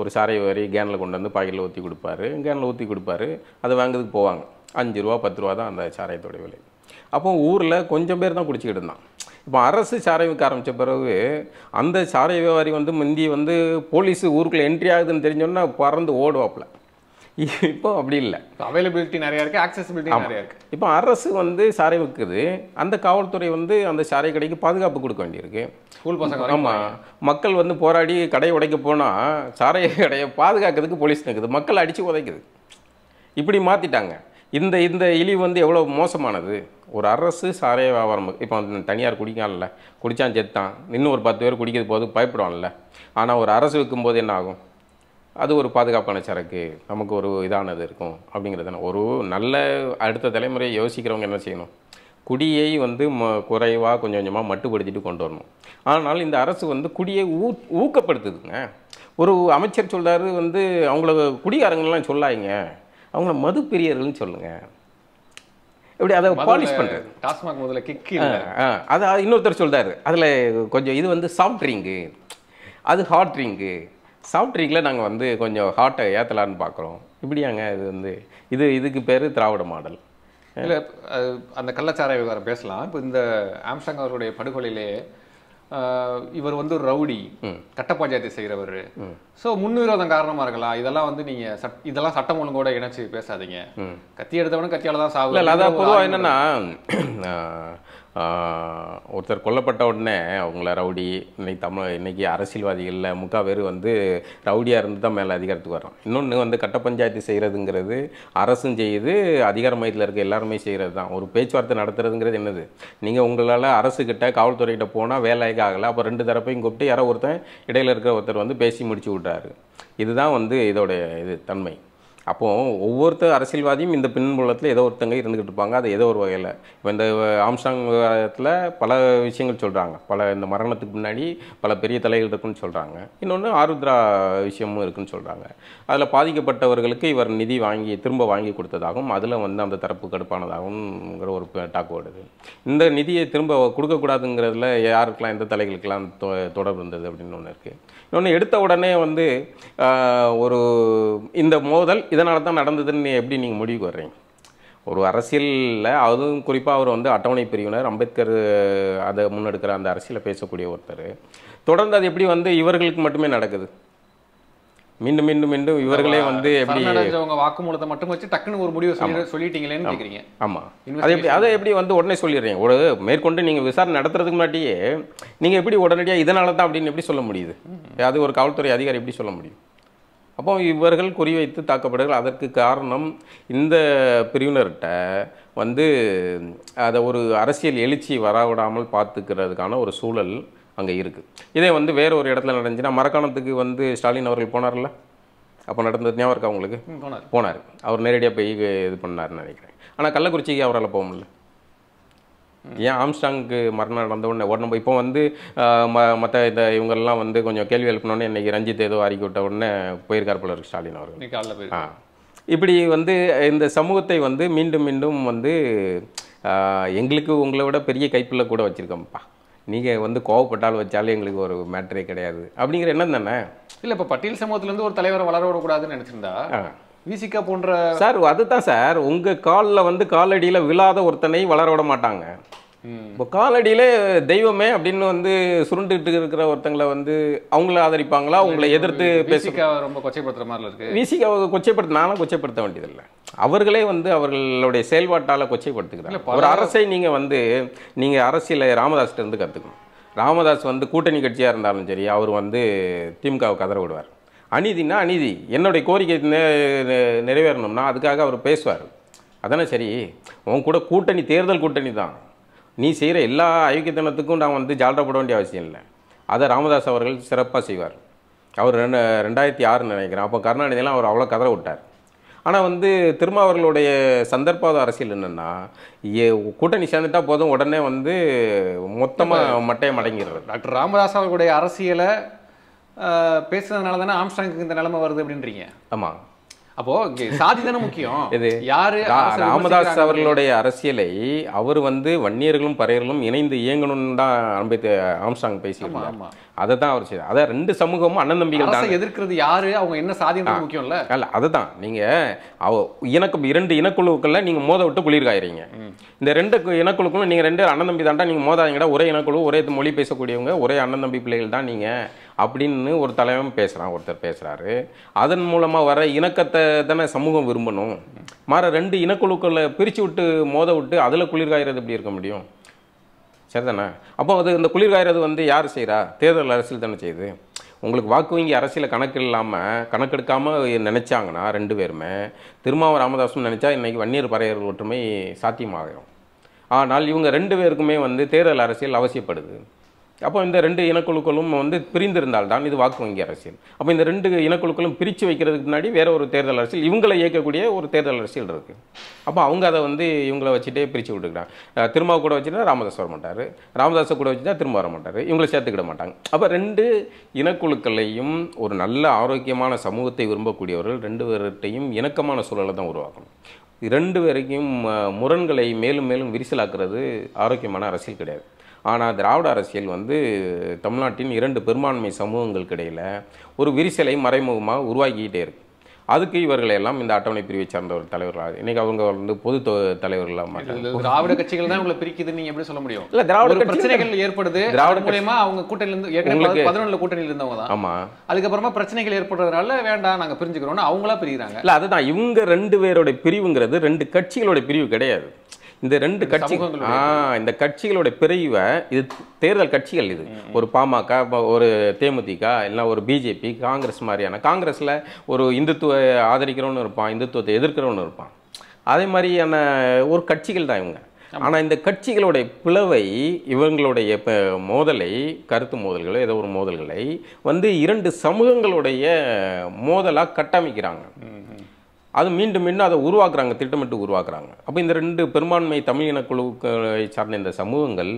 ஒரு சாரை வரி கேனில் கொண்டு வந்து பாக்கெட்டில் ஊற்றி கொடுப்பாரு கேனில் ஊற்றி கொடுப்பாரு அதை வாங்குறதுக்கு போவாங்க அஞ்சு ரூபா பத்து ரூபா தான் அந்த சாரையத்தோடைய விலை அப்போ ஊரில் கொஞ்சம் பேர் தான் குடிச்சிக்கிட்டு இருந்தான் இப்போ அரசு சாரை விற்க ஆரம்பித்த பிறகு அந்த சாரை வியாபாரி வந்து முந்தி வந்து போலீஸு ஊருக்குள்ளே என்ட்ரி ஆகுதுன்னு தெரிஞ்சோன்னா பறந்து ஓடுவாப்பில் இப்போ அப்படி இல்லை அவைலபிலிட்டி நிறையா இருக்குது ஆக்சசிபிலிட்டி நிறையா இருக்குது இப்போ அரசு வந்து சாரை விற்குது அந்த காவல்துறை வந்து அந்த சாரை கடைக்கு பாதுகாப்பு கொடுக்க வேண்டியிருக்கு ஸ்கூல் பசங்க ஆமாம் மக்கள் வந்து போராடி கடையை உடைக்க போனால் சாரை கடையை பாதுகாக்கிறதுக்கு போலீஸ் நிற்குது மக்கள் அடித்து உதைக்குது இப்படி மாற்றிட்டாங்க இந்த இந்த இழிவு வந்து எவ்வளோ மோசமானது ஒரு அரசு சாறை வியாபாரம் இப்போ தனியார் குடிக்கலாம்ல குடித்தான் செத்தான் இன்னும் ஒரு பத்து பேர் குடிக்கிறது போது பயப்படுவான்ல ஆனால் ஒரு அரசு விற்கும்போது என்ன ஆகும் அது ஒரு பாதுகாப்பான சரக்கு நமக்கு ஒரு இதானது இருக்கும் அப்படிங்கிறது ஒரு நல்ல அடுத்த தலைமுறையை யோசிக்கிறவங்க என்ன செய்யணும் குடியை வந்து ம குறைவாக கொஞ்சம் கொஞ்சமாக மட்டுப்படுத்திட்டு கொண்டு வரணும் ஆனால் இந்த அரசு வந்து குடியை ஊ ஊக்கப்படுத்துதுங்க ஒரு அமைச்சர் சொல்கிறாரு வந்து அவங்கள குடிகாரங்கள்லாம் சொல்லாதீங்க அவங்கள மது பிரியர்கள்னு சொல்லுங்கள் எப்படி அதை பாலிஷ் பண்ணுறது டாஸ்மாக் முதல்ல கிக்கு அதை இன்னொருத்தர் சொல்கிறாரு அதில் கொஞ்சம் இது வந்து சாஃப்ட் ட்ரிங்கு அது ஹாட் ட்ரிங்கு சாஃப்ட் ட்ரிங்கில் நாங்கள் வந்து கொஞ்சம் ஹாட்டை ஏற்றலான்னு பார்க்குறோம் இப்படியாங்க இது வந்து இது இதுக்கு பேர் திராவிட மாடல் இல்லை அந்த கள்ளச்சார விவகாரம் பேசலாம் இப்போ இந்த ஆம்சங் அவருடைய படுகொலையிலே இவர் வந்து ஒரு ரவுடி கட்ட பஞ்சாயத்தை செய்கிறவர் ஸோ முன்விரோதம் காரணமாக இருக்கலாம் இதெல்லாம் வந்து நீங்கள் சட் இதெல்லாம் சட்டம் கூட இணைச்சி பேசாதீங்க கத்தி எடுத்தவனும் கத்தியால் தான் சாவு அதான் பொதுவாக என்னென்னா ஒருத்தர் கொல்லப்பட்ட உடனே அவங்கள ரவுடி இன்றைக்கி தமிழ் இன்றைக்கி அரசியல்வாதிகளில் முக்கா பேர் வந்து ரவுடியாக இருந்து தான் மேலே அதிகாரத்துக்கு வரோம் இன்னொன்று வந்து கட்ட பஞ்சாயத்து செய்கிறதுங்கிறது அரசும் செய்யுது அதிகார மையத்தில் இருக்க எல்லாருமே செய்கிறது தான் ஒரு பேச்சுவார்த்தை நடத்துறதுங்கிறது என்னது நீங்கள் உங்களால் அரசுக்கிட்ட காவல்துறைகிட்ட போனால் வேலைக்கு ஆகலை அப்போ ரெண்டு தரப்பையும் கூப்பிட்டு யாரோ ஒருத்தன் இடையில் இருக்கிற ஒருத்தர் வந்து பேசி முடிச்சு விட்றாரு இதுதான் வந்து இதோடைய இது தன்மை அப்போது ஒவ்வொருத்தர் அரசியல்வாதியும் இந்த பின்புலத்தில் ஏதோ ஒருத்தங்க இருந்துக்கிட்டு இருப்பாங்க அது ஏதோ ஒரு வகையில் இப்போ இந்த ஆம்சாங் விவகாரத்தில் பல விஷயங்கள் சொல்கிறாங்க பல இந்த மரணத்துக்கு முன்னாடி பல பெரிய தலைகள் இருக்குன்னு சொல்கிறாங்க இன்னொன்று ஆருத்ரா விஷயமும் இருக்குன்னு சொல்கிறாங்க அதில் பாதிக்கப்பட்டவர்களுக்கு இவர் நிதி வாங்கி திரும்ப வாங்கி கொடுத்ததாகவும் அதில் வந்து அந்த தரப்பு கடுப்பானதாகவும்ங்கிற ஒரு டாக் ஓடுது இந்த நிதியை திரும்ப கொடுக்கக்கூடாதுங்கிறதுல யாருக்கெல்லாம் எந்த தலைகளுக்கெல்லாம் தொடர்பு இருந்தது அப்படின்னு ஒன்று இருக்குது இன்னொன்று எடுத்த உடனே வந்து ஒரு இந்த மோதல் இதனால தான் நடந்ததுன்னு எப்படி நீங்கள் முடிவுக்கு வர்றீங்க ஒரு அரசியலில் அதுவும் குறிப்பாக அவர் வந்து அட்டவணை பிரிவினர் அம்பேத்கர் அதை முன்னெடுக்கிற அந்த அரசியலை பேசக்கூடிய ஒருத்தர் தொடர்ந்து அது எப்படி வந்து இவர்களுக்கு மட்டுமே நடக்குது மீண்டும் மீண்டும் மீண்டும் இவர்களே வந்து எப்படி அவங்க வாக்குமூலத்தை மட்டும் வச்சு டக்குன்னு ஒரு முடிவு சொல்லி சொல்லிட்டீங்களேன்னு கேட்குறீங்க ஆமாம் அதை எப்படி அதை எப்படி வந்து உடனே சொல்லிடுறீங்க ஒரு மேற்கொண்டு நீங்கள் விசாரணை நடத்துறதுக்கு முன்னாடியே நீங்கள் எப்படி உடனடியாக இதனால தான் அப்படின்னு எப்படி சொல்ல முடியுது அது ஒரு காவல்துறை அதிகாரி எப்படி சொல்ல முடியும் அப்போ இவர்கள் குறிவைத்து தாக்கப்படுகிறார் அதற்கு காரணம் இந்த பிரிவினர்கிட்ட வந்து அதை ஒரு அரசியல் எழுச்சி வரவிடாமல் பார்த்துக்கிறதுக்கான ஒரு சூழல் அங்கே இருக்குது இதே வந்து வேறு ஒரு இடத்துல நடந்துச்சுன்னா மரக்காணத்துக்கு வந்து ஸ்டாலின் அவர்கள் போனார்ல அப்போ நடந்தது ஞாபகம் இருக்கா அவங்களுக்கு போனார் போனார் அவர் நேரடியாக போய் இது பண்ணார்னு நினைக்கிறேன் ஆனால் கள்ளக்குறிச்சிக்கு அவரால் போக முடியல ஏன் ஆம்ஸ்டாங்க்கு மரணம் நடந்த உடனே உடனே இப்போ வந்து ம மற்ற இந்த இவங்கெல்லாம் வந்து கொஞ்சம் கேள்வி எழுப்பினோடனே இன்றைக்கி ரஞ்சித் ஏதோ அறிக்கை விட்ட உடனே போயிருக்கார் போல இருக்கு ஸ்டாலின் அவர்கள் ஆ இப்படி வந்து இந்த சமூகத்தை வந்து மீண்டும் மீண்டும் வந்து எங்களுக்கு உங்களை விட பெரிய கைப்பிள்ள கூட வச்சுருக்கோம்ப்பா நீங்கள் வந்து கோவப்பட்டாலும் வச்சாலும் எங்களுக்கு ஒரு மேட்டரே கிடையாது அப்படிங்கிற எண்ணம் தானே இல்லை இப்போ பட்டியல் சமூகத்துலேருந்து ஒரு தலைவரை வளர விடக்கூடாதுன்னு நினச்சிருந்தா விசிகா போன்ற சார் அதுதான் சார் உங்கள் காலில் வந்து காலடியில் விழாத ஒருத்தனை வளர விட மாட்டாங்க இப்போ காலடியிலே தெய்வமே அப்படின்னு வந்து சுருண்டுகிட்டு இருக்கிற ஒருத்தங்களை வந்து அவங்கள ஆதரிப்பாங்களா அவங்கள எதிர்த்து பேசிக்க ரொம்ப கொச்சைப்படுத்துற மாதிரி இருக்கு விசிகாவை கொச்சைப்படுத்த நானும் கொச்சைப்படுத்த வேண்டியதில்லை அவர்களே வந்து அவர்களுடைய செயல்பாட்டால் கொச்சைப்படுத்துக்கிறாங்க ஒரு அரசை நீங்கள் வந்து நீங்கள் ராமதாஸ்கிட்ட இருந்து கற்றுக்கணும் ராமதாஸ் வந்து கூட்டணி கட்சியாக இருந்தாலும் சரி அவர் வந்து திமுகவுக்கு கதற விடுவார் அநீதினா அநீதி என்னுடைய கோரிக்கை நிறைவேறணும்னா அதுக்காக அவர் பேசுவார் அதானே சரி உன் கூட கூட்டணி தேர்தல் கூட்டணி தான் நீ செய்கிற எல்லா ஐக்கியத்தனத்துக்கும் நான் வந்து ஜால்ரா போட வேண்டிய அவசியம் இல்லை அதை ராமதாஸ் அவர்கள் சிறப்பாக செய்வார் அவர் ரெண்டு ரெண்டாயிரத்தி ஆறுன்னு நினைக்கிறேன் அப்போ கருணாநிதியெல்லாம் அவர் அவ்வளோ கதற விட்டார் ஆனால் வந்து திரும்ப அவர்களுடைய சந்தர்ப்பாத அரசியல் என்னென்னா கூட்டணி சேர்ந்துட்டால் போதும் உடனே வந்து மொத்தமாக மட்டையை மடங்கிடுறது டாக்டர் ராமதாஸ் அவர்களுடைய அரசியலை பேசுனதுனால தானே ஆம்ஸ்டாங்குக்கு இந்த நிலைமை வருது அப்படின்றீங்க ஆமாம் அப்போ சாதி தானே முக்கியம் இது யாரு ராமதாஸ் அவர்களுடைய அரசியலை அவர் வந்து வன்னியர்களும் பறையர்களும் இணைந்து இயங்கணும் தான் அம்பேத்கர் ஆம்சாங் பேசியிருப்பாங்க அதை தான் அவர் செய்தார் அதான் ரெண்டு சமூகமும் அண்ணன் தம்பிகள் தான் எதிர்க்கிறது யாரு அவங்க என்ன சாதியம் முக்கியம் இல்லை அல்ல அதுதான் நீங்கள் அவ இனக்கு இரண்டு இனக்குழுக்களில் நீங்கள் மோத விட்டு குளிர்காயிறீங்க இந்த ரெண்டு இனக்குழுக்களும் நீங்கள் ரெண்டு அண்ணன் தம்பி தான்டா நீங்கள் மோதாதீங்கடா ஒரே இனக்குழு ஒரே மொழி பேசக்கூடியவங்க ஒரே அண்ணன் தம்பி பிள்ளைகள் தான் நீங்கள் அப்படின்னு ஒரு தலைவன் பேசுகிறான் ஒருத்தர் பேசுகிறாரு அதன் மூலமாக வர இணக்கத்தை தானே சமூகம் விரும்பணும் மாற ரெண்டு இனக்குழுக்களை பிரித்து விட்டு மோத விட்டு அதில் குளிர்காயிறது எப்படி இருக்க முடியும் சரிதானே அப்போ அது இந்த குளிர்காயறது வந்து யார் செய்கிறா தேர்தல் அரசியல் தானே செய்யுது உங்களுக்கு வாக்கு வங்கி அரசியல் கணக்கு இல்லாமல் கணக்கெடுக்காமல் நினச்சாங்கன்னா ரெண்டு பேருமே திருமாவும் ராமதாசும் நினச்சா இன்றைக்கி வன்னியர் பறையர் ஒற்றுமை சாத்தியமாகும் ஆனால் இவங்க ரெண்டு பேருக்குமே வந்து தேர்தல் அரசியல் அவசியப்படுது அப்போ இந்த ரெண்டு இனக்குழுக்களும் வந்து பிரிந்திருந்தால் தான் இது வாக்கு வங்கி அரசியல் அப்போ இந்த ரெண்டு இனக்குழுக்களும் பிரித்து வைக்கிறதுக்கு முன்னாடி வேற ஒரு தேர்தல் அரசியல் இவங்களை இயக்கக்கூடிய ஒரு தேர்தல் அரசியல் இருக்குது அப்போ அவங்க அதை வந்து இவங்களை வச்சுட்டே பிரித்து விட்டுக்கிறாங்க திரும்ப கூட வச்சுட்டா ராமதாஸ் வர மாட்டார் ராமதாஸை கூட வச்சுட்டா திரும்ப வர மாட்டார் இவங்களை சேர்த்துக்கிட மாட்டாங்க அப்போ ரெண்டு இனக்குழுக்களையும் ஒரு நல்ல ஆரோக்கியமான சமூகத்தை விரும்பக்கூடியவர்கள் ரெண்டு பேர்கிட்டையும் இணக்கமான சூழலை தான் உருவாக்கணும் ரெண்டு பேரையும் முரண்களை மேலும் மேலும் விரிசலாக்குறது ஆரோக்கியமான அரசியல் கிடையாது ஆனால் திராவிட அரசியல் வந்து தமிழ்நாட்டின் இரண்டு பெரும்பான்மை சமூகங்களுக்கு இடையில் ஒரு விரிசலை மறைமுகமாக உருவாக்கிக்கிட்டே இருக்குது அதுக்கு இவர்களை எல்லாம் இந்த அட்டவணை பிரிவை சார்ந்த ஒரு தலைவர்களாக இன்னைக்கு அவங்க வந்து பொது தலைவர்கள் திராவிட கட்சிகள் தான் உங்களை பிரிக்குது நீங்க எப்படி சொல்ல முடியும் இல்ல திராவிட பிரச்சனைகள் ஏற்படுது திராவிட மூலயமா அவங்க கூட்டணியில இருந்து ஏற்கனவே பதினொன்று கூட்டணியில் இருந்தவங்க தான் ஆமா அதுக்கப்புறமா பிரச்சனைகள் ஏற்படுறதுனால வேண்டாம் நாங்க பிரிஞ்சுக்கிறோம்னு அவங்களா பிரிக்கிறாங்க இல்ல அதுதான் இவங்க ரெண்டு பேருடைய பிரிவுங்கிறது ரெண்டு கட்சிகளோட பிரிவு கிடையாது இந்த ரெண்டு கட்சி இந்த கட்சிகளுடைய பிரிவை இது தேர்தல் கட்சிகள் இது ஒரு பாமக ஒரு தேமுதிக இல்லை ஒரு பிஜேபி காங்கிரஸ் மாதிரியான காங்கிரஸில் ஒரு இந்துத்துவ ஆதரிக்கிறவனு இருப்பான் இந்துத்துவத்தை எதிர்க்கிறவனு இருப்பான் அதே மாதிரியான ஒரு கட்சிகள் தான் இவங்க ஆனால் இந்த கட்சிகளுடைய பிளவை இவங்களுடைய மோதலை கருத்து மோதல்களோ ஏதோ ஒரு மோதல்களை வந்து இரண்டு சமூகங்களுடைய மோதலாக கட்டமைக்கிறாங்க அது மீண்டும் மீண்டும் அதை உருவாக்குறாங்க திட்டமிட்டு உருவாக்குறாங்க அப்போ இந்த ரெண்டு பெரும்பான்மை தமிழ் இனக்குழுக்களை சார்ந்த இந்த சமூகங்கள்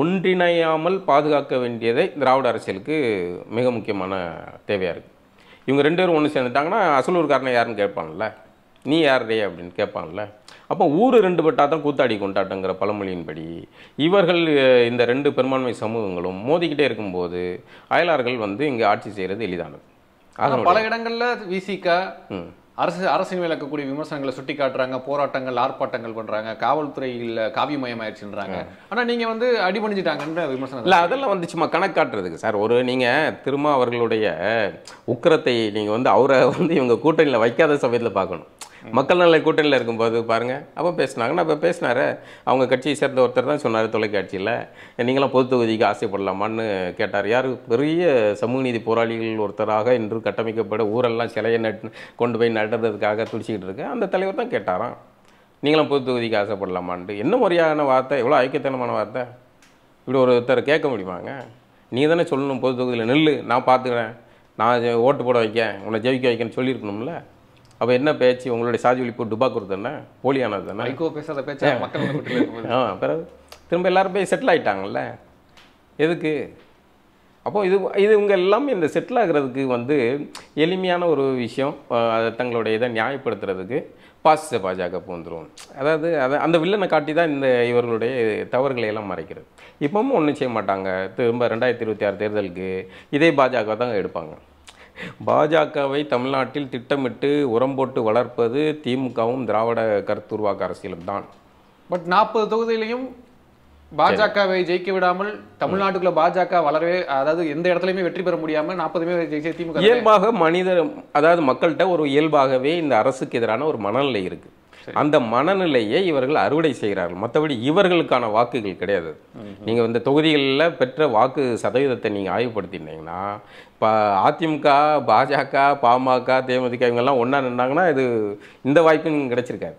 ஒன்றிணையாமல் பாதுகாக்க வேண்டியதை திராவிட அரசியலுக்கு மிக முக்கியமான தேவையாக இருக்குது இவங்க ரெண்டு பேரும் ஒன்று சேர்ந்துட்டாங்கன்னா அசலூர்காரனை யாருன்னு கேட்பான்ல நீ யாரே அப்படின்னு கேட்பாங்கல்ல அப்போ ஊர் ரெண்டு பட்டா தான் கூத்தாடி கொண்டாட்டங்கிற பழமொழியின்படி இவர்கள் இந்த ரெண்டு பெரும்பான்மை சமூகங்களும் மோதிக்கிட்டே இருக்கும்போது அயலார்கள் வந்து இங்கே ஆட்சி செய்கிறது எளிதானது பல இடங்களில் விசிகா அரசு அரசின் மேல இருக்கக்கூடிய விமர்சனங்களை சுட்டி காட்டுறாங்க போராட்டங்கள் ஆர்ப்பாட்டங்கள் பண்றாங்க காவல்துறையில் ஆயிடுச்சுன்றாங்க ஆனா நீங்க வந்து அடிபணிஞ்சிட்டாங்கன்ற விமர்சனம் இல்லை அதெல்லாம் வந்து சும்மா கணக்கு காட்டுறதுக்கு சார் ஒரு நீங்க திரும்ப அவர்களுடைய உக்கரத்தை நீங்க வந்து அவரை வந்து இவங்க கூட்டணியில் வைக்காத சமயத்தில் பார்க்கணும் மக்கள் நல கூட்டணியில் இருக்கும்போது பாருங்கள் அப்போ பேசினாங்கன்னா அப்போ பேசினார் அவங்க கட்சியை சேர்ந்த ஒருத்தர் தான் சொன்னார் தொலைக்காட்சியில் நீங்களாம் பொது தொகுதிக்கு ஆசைப்படலாமான்னு கேட்டார் யார் பெரிய சமூக நீதி போராளிகள் ஒருத்தராக இன்று கட்டமைக்கப்பட ஊரெல்லாம் சிலையை நட் கொண்டு போய் நடுறதுக்காக துடிச்சிக்கிட்டு இருக்கு அந்த தலைவர் தான் கேட்டாராம் நீங்களும் பொது தொகுதிக்கு ஆசைப்படலாமான்ட்டு என்ன முறையான வார்த்தை எவ்வளோ ஐக்கியத்தனமான வார்த்தை இப்படி ஒருத்தர் கேட்க முடியுமாங்க நீ தானே சொல்லணும் பொது தொகுதியில் நெல் நான் பார்த்துக்கிறேன் நான் ஓட்டு போட வைக்க உன்னை ஜெயிக்க வைக்கன்னு சொல்லியிருக்கணும்ல அப்போ என்ன பேச்சு உங்களுடைய சாதி ஒழிப்பு டுபாக்குறது தானே போலியானது தானே ஐகோ பேசாத பேச்சு மக்கள் ஆ பிறகு திரும்ப எல்லாரும் போய் செட்டில் ஆகிட்டாங்கல்ல எதுக்கு அப்போது இது இது இவங்க எல்லாமே இந்த செட்டில் ஆகிறதுக்கு வந்து எளிமையான ஒரு விஷயம் தங்களுடைய இதை நியாயப்படுத்துறதுக்கு பாசிச பாஜக பூந்துரும் அதாவது அதை அந்த வில்லனை காட்டி தான் இந்த இவர்களுடைய தவறுகளை எல்லாம் மறைக்கிறது இப்பவும் ஒன்றும் செய்ய மாட்டாங்க திரும்ப ரெண்டாயிரத்தி இருபத்தி ஆறு தேர்தலுக்கு இதே பாஜக தான் எடுப்பாங்க பாஜகவை தமிழ்நாட்டில் திட்டமிட்டு உரம் போட்டு வளர்ப்பது திமுகவும் திராவிட கருத்துருவாக்க அரசியலும் தான் பட் நாற்பது தொகுதியிலையும் பாஜகவை ஜெயிக்க விடாமல் தமிழ்நாட்டுக்குள்ள பாஜக வளரவே அதாவது எந்த இடத்துலயுமே வெற்றி பெற முடியாம நாற்பதுமே ஜெயிச்ச திமுக இயல்பாக மனிதர் அதாவது மக்கள்கிட்ட ஒரு இயல்பாகவே இந்த அரசுக்கு எதிரான ஒரு மனநிலை இருக்கு அந்த மனநிலையை இவர்கள் அறுவடை செய்கிறார்கள் மற்றபடி இவர்களுக்கான வாக்குகள் கிடையாது நீங்கள் இந்த தொகுதிகளில் பெற்ற வாக்கு சதவீதத்தை நீங்கள் ஆய்வுபடுத்தினீங்கன்னா இப்போ அதிமுக பாஜக பாமக தேமுதிக இவங்கெல்லாம் ஒன்றா நின்றாங்கன்னா இது இந்த வாய்ப்பும் கிடைச்சிருக்காது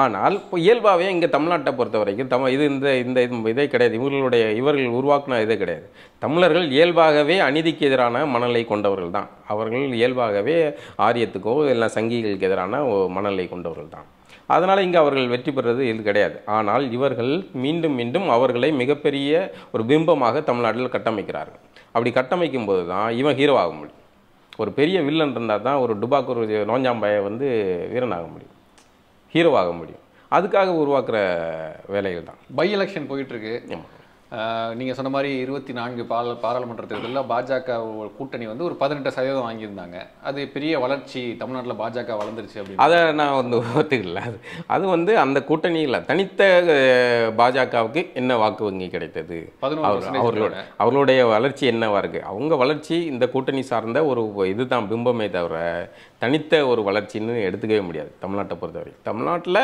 ஆனால் இப்போ இயல்பாகவே இங்கே தமிழ்நாட்டை பொறுத்த வரைக்கும் தம் இது இந்த இந்த இது இதே கிடையாது இவர்களுடைய இவர்கள் உருவாக்கின இதே கிடையாது தமிழர்கள் இயல்பாகவே அநீதிக்கு எதிரான மனநிலை கொண்டவர்கள் தான் அவர்கள் இயல்பாகவே ஆரியத்துக்கோ இல்லை சங்கிகளுக்கு எதிரான மனநிலை கொண்டவர்கள் தான் அதனால் இங்கே அவர்கள் வெற்றி பெறுறது இது கிடையாது ஆனால் இவர்கள் மீண்டும் மீண்டும் அவர்களை மிகப்பெரிய ஒரு பிம்பமாக தமிழ்நாட்டில் கட்டமைக்கிறார்கள் அப்படி கட்டமைக்கும் போது தான் இவன் ஹீரோ ஆக முடியும் ஒரு பெரிய வில்லன் இருந்தால் தான் ஒரு டுபாக்கூர் நோஞ்சாம்பாயை வந்து வீரனாக முடியும் ஹீரோவாக முடியும் அதுக்காக உருவாக்குற வேலைகள் தான் பை எலெக்ஷன் போயிட்டுருக்கு நீங்கள் சொன்ன மாதிரி இருபத்தி நான்கு பால் பாராளுமன்ற தேர்தலில் பாஜக கூட்டணி வந்து ஒரு பதினெட்டு சதவீதம் வாங்கியிருந்தாங்க அது பெரிய வளர்ச்சி தமிழ்நாட்டில் பாஜக வளர்ந்துருச்சு அப்படின்னு அதை நான் வந்து ஒத்துக்கல அது அது வந்து அந்த கூட்டணியில் தனித்த பாஜகவுக்கு என்ன வாக்கு வங்கி கிடைத்தது அவர்களோட அவர்களுடைய வளர்ச்சி என்னவா இருக்குது அவங்க வளர்ச்சி இந்த கூட்டணி சார்ந்த ஒரு இதுதான் பிம்பமே தவிர தனித்த ஒரு வளர்ச்சின்னு எடுத்துக்கவே முடியாது தமிழ்நாட்டை பொறுத்தவரை தமிழ்நாட்டில்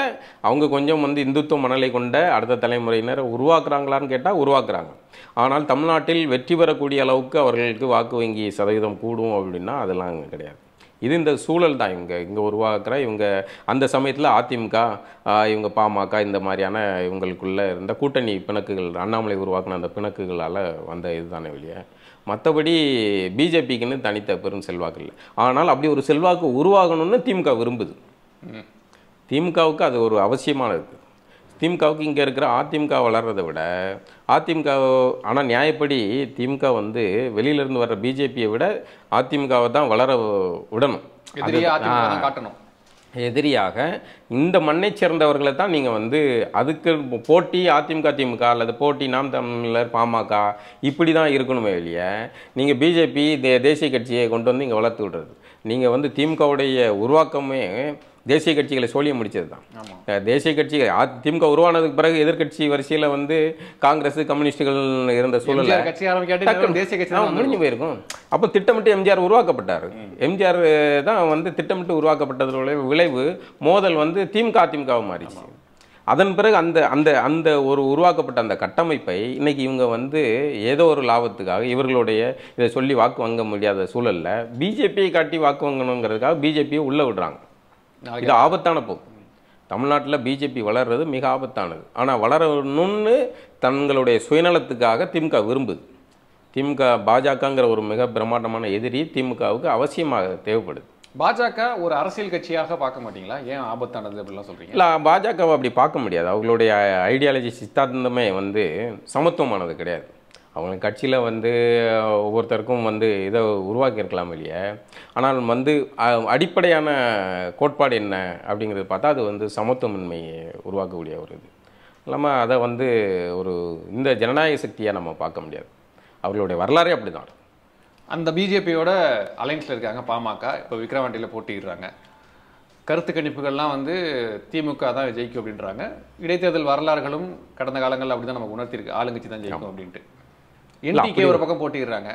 அவங்க கொஞ்சம் வந்து இந்துத்துவ மணலை கொண்ட அடுத்த தலைமுறையினர் உருவாக்குறாங்களான்னு கேட்டால் உருவாக்குறாங்க ஆனால் தமிழ்நாட்டில் வெற்றி பெறக்கூடிய அளவுக்கு அவர்களுக்கு வாக்கு வங்கி சதவீதம் கூடும் அப்படின்னா அதெல்லாம் அங்கே கிடையாது இது இந்த சூழல் தான் இவங்க இங்கே உருவாக்குற இவங்க அந்த சமயத்தில் அதிமுக இவங்க பாமக இந்த மாதிரியான இவங்களுக்குள்ளே இருந்த கூட்டணி பிணக்குகள் அண்ணாமலை உருவாக்கின அந்த பிணக்குகளால் வந்த இதுதானே வெளியே மற்றபடி பிஜேபிக்குன்னு தனித்த பெரும் செல்வாக்கு இல்லை ஆனால் அப்படி ஒரு செல்வாக்கு உருவாகணும்னு திமுக விரும்புது திமுகவுக்கு அது ஒரு அவசியமானது திமுகவுக்கு இங்கே இருக்கிற அதிமுக வளர்கிறத விட அதிமுக ஆனால் நியாயப்படி திமுக வந்து வெளியிலேருந்து வர்ற பிஜேபியை விட அதிமுகவை தான் வளர விடணும் காட்டணும் எதிரியாக இந்த மண்ணை சேர்ந்தவர்களை தான் நீங்கள் வந்து அதுக்கு போட்டி அதிமுக திமுக அல்லது போட்டி நாம் தமிழர் பாமக இப்படி தான் இருக்கணுமே இல்லையே நீங்கள் பிஜேபி தே தேசிய கட்சியை கொண்டு வந்து இங்கே வளர்த்து விடுறது நீங்கள் வந்து திமுகவுடைய உருவாக்கமே தேசிய கட்சிகளை சோழிய முடித்தது தான் தேசிய கட்சி அதிமுக உருவானதுக்கு பிறகு எதிர்கட்சி வரிசையில் வந்து காங்கிரஸ் கம்யூனிஸ்டுகள் இருந்த சூழல் தேசிய கட்சி முடிஞ்சு போயிருக்கும் அப்போ திட்டமிட்டு எம்ஜிஆர் உருவாக்கப்பட்டார் எம்ஜிஆர் தான் வந்து திட்டமிட்டு உருவாக்கப்பட்டதோட விளைவு மோதல் வந்து திமுக அதிமுகவை மாறிச்சு அதன் பிறகு அந்த அந்த அந்த ஒரு உருவாக்கப்பட்ட அந்த கட்டமைப்பை இன்னைக்கு இவங்க வந்து ஏதோ ஒரு லாபத்துக்காக இவர்களுடைய இதை சொல்லி வாக்கு வாங்க முடியாத சூழலில் பிஜேபியை காட்டி வாக்கு வாங்கணுங்கிறதுக்காக பிஜேபியை உள்ளே விடுறாங்க இது ஆபத்தான போக்கு தமிழ்நாட்டில் பிஜேபி வளர்றது மிக ஆபத்தானது ஆனால் வளரணும்னு தங்களுடைய சுயநலத்துக்காக திமுக விரும்புது திமுக பாஜகங்கிற ஒரு மிக பிரம்மாண்டமான எதிரி திமுகவுக்கு அவசியமாக தேவைப்படுது பாஜக ஒரு அரசியல் கட்சியாக பார்க்க மாட்டீங்களா ஏன் ஆபத்தானது அப்படிலாம் சொல்கிறீங்க இல்லை பாஜகவை அப்படி பார்க்க முடியாது அவங்களுடைய ஐடியாலஜி சித்தாந்தமே வந்து சமத்துவமானது கிடையாது அவங்க கட்சியில் வந்து ஒவ்வொருத்தருக்கும் வந்து இதை உருவாக்கியிருக்கலாம் இல்லையே ஆனால் வந்து அடிப்படையான கோட்பாடு என்ன அப்படிங்கிறது பார்த்தா அது வந்து சமத்துவமின்மையை உருவாக்கக்கூடிய ஒரு இது இல்லாமல் அதை வந்து ஒரு இந்த ஜனநாயக சக்தியாக நம்ம பார்க்க முடியாது அவர்களுடைய வரலாறே அப்படி தான் அந்த பிஜேபியோட அலைன்ஸில் இருக்காங்க பாமக இப்போ விக்ரவாண்டியில் போட்டிடுறாங்க கருத்து கணிப்புகள்லாம் வந்து திமுக தான் ஜெயிக்கும் அப்படின்றாங்க இடைத்தேர்தல் வரலாறுகளும் கடந்த காலங்களில் அப்படி தான் நமக்கு உணர்த்திருக்கு ஆளுங்கட்சி தான் ஜெயிக்கும் அப்படின்ட்டு என்டிகே ஒரு பக்கம் போட்டிடுறாங்க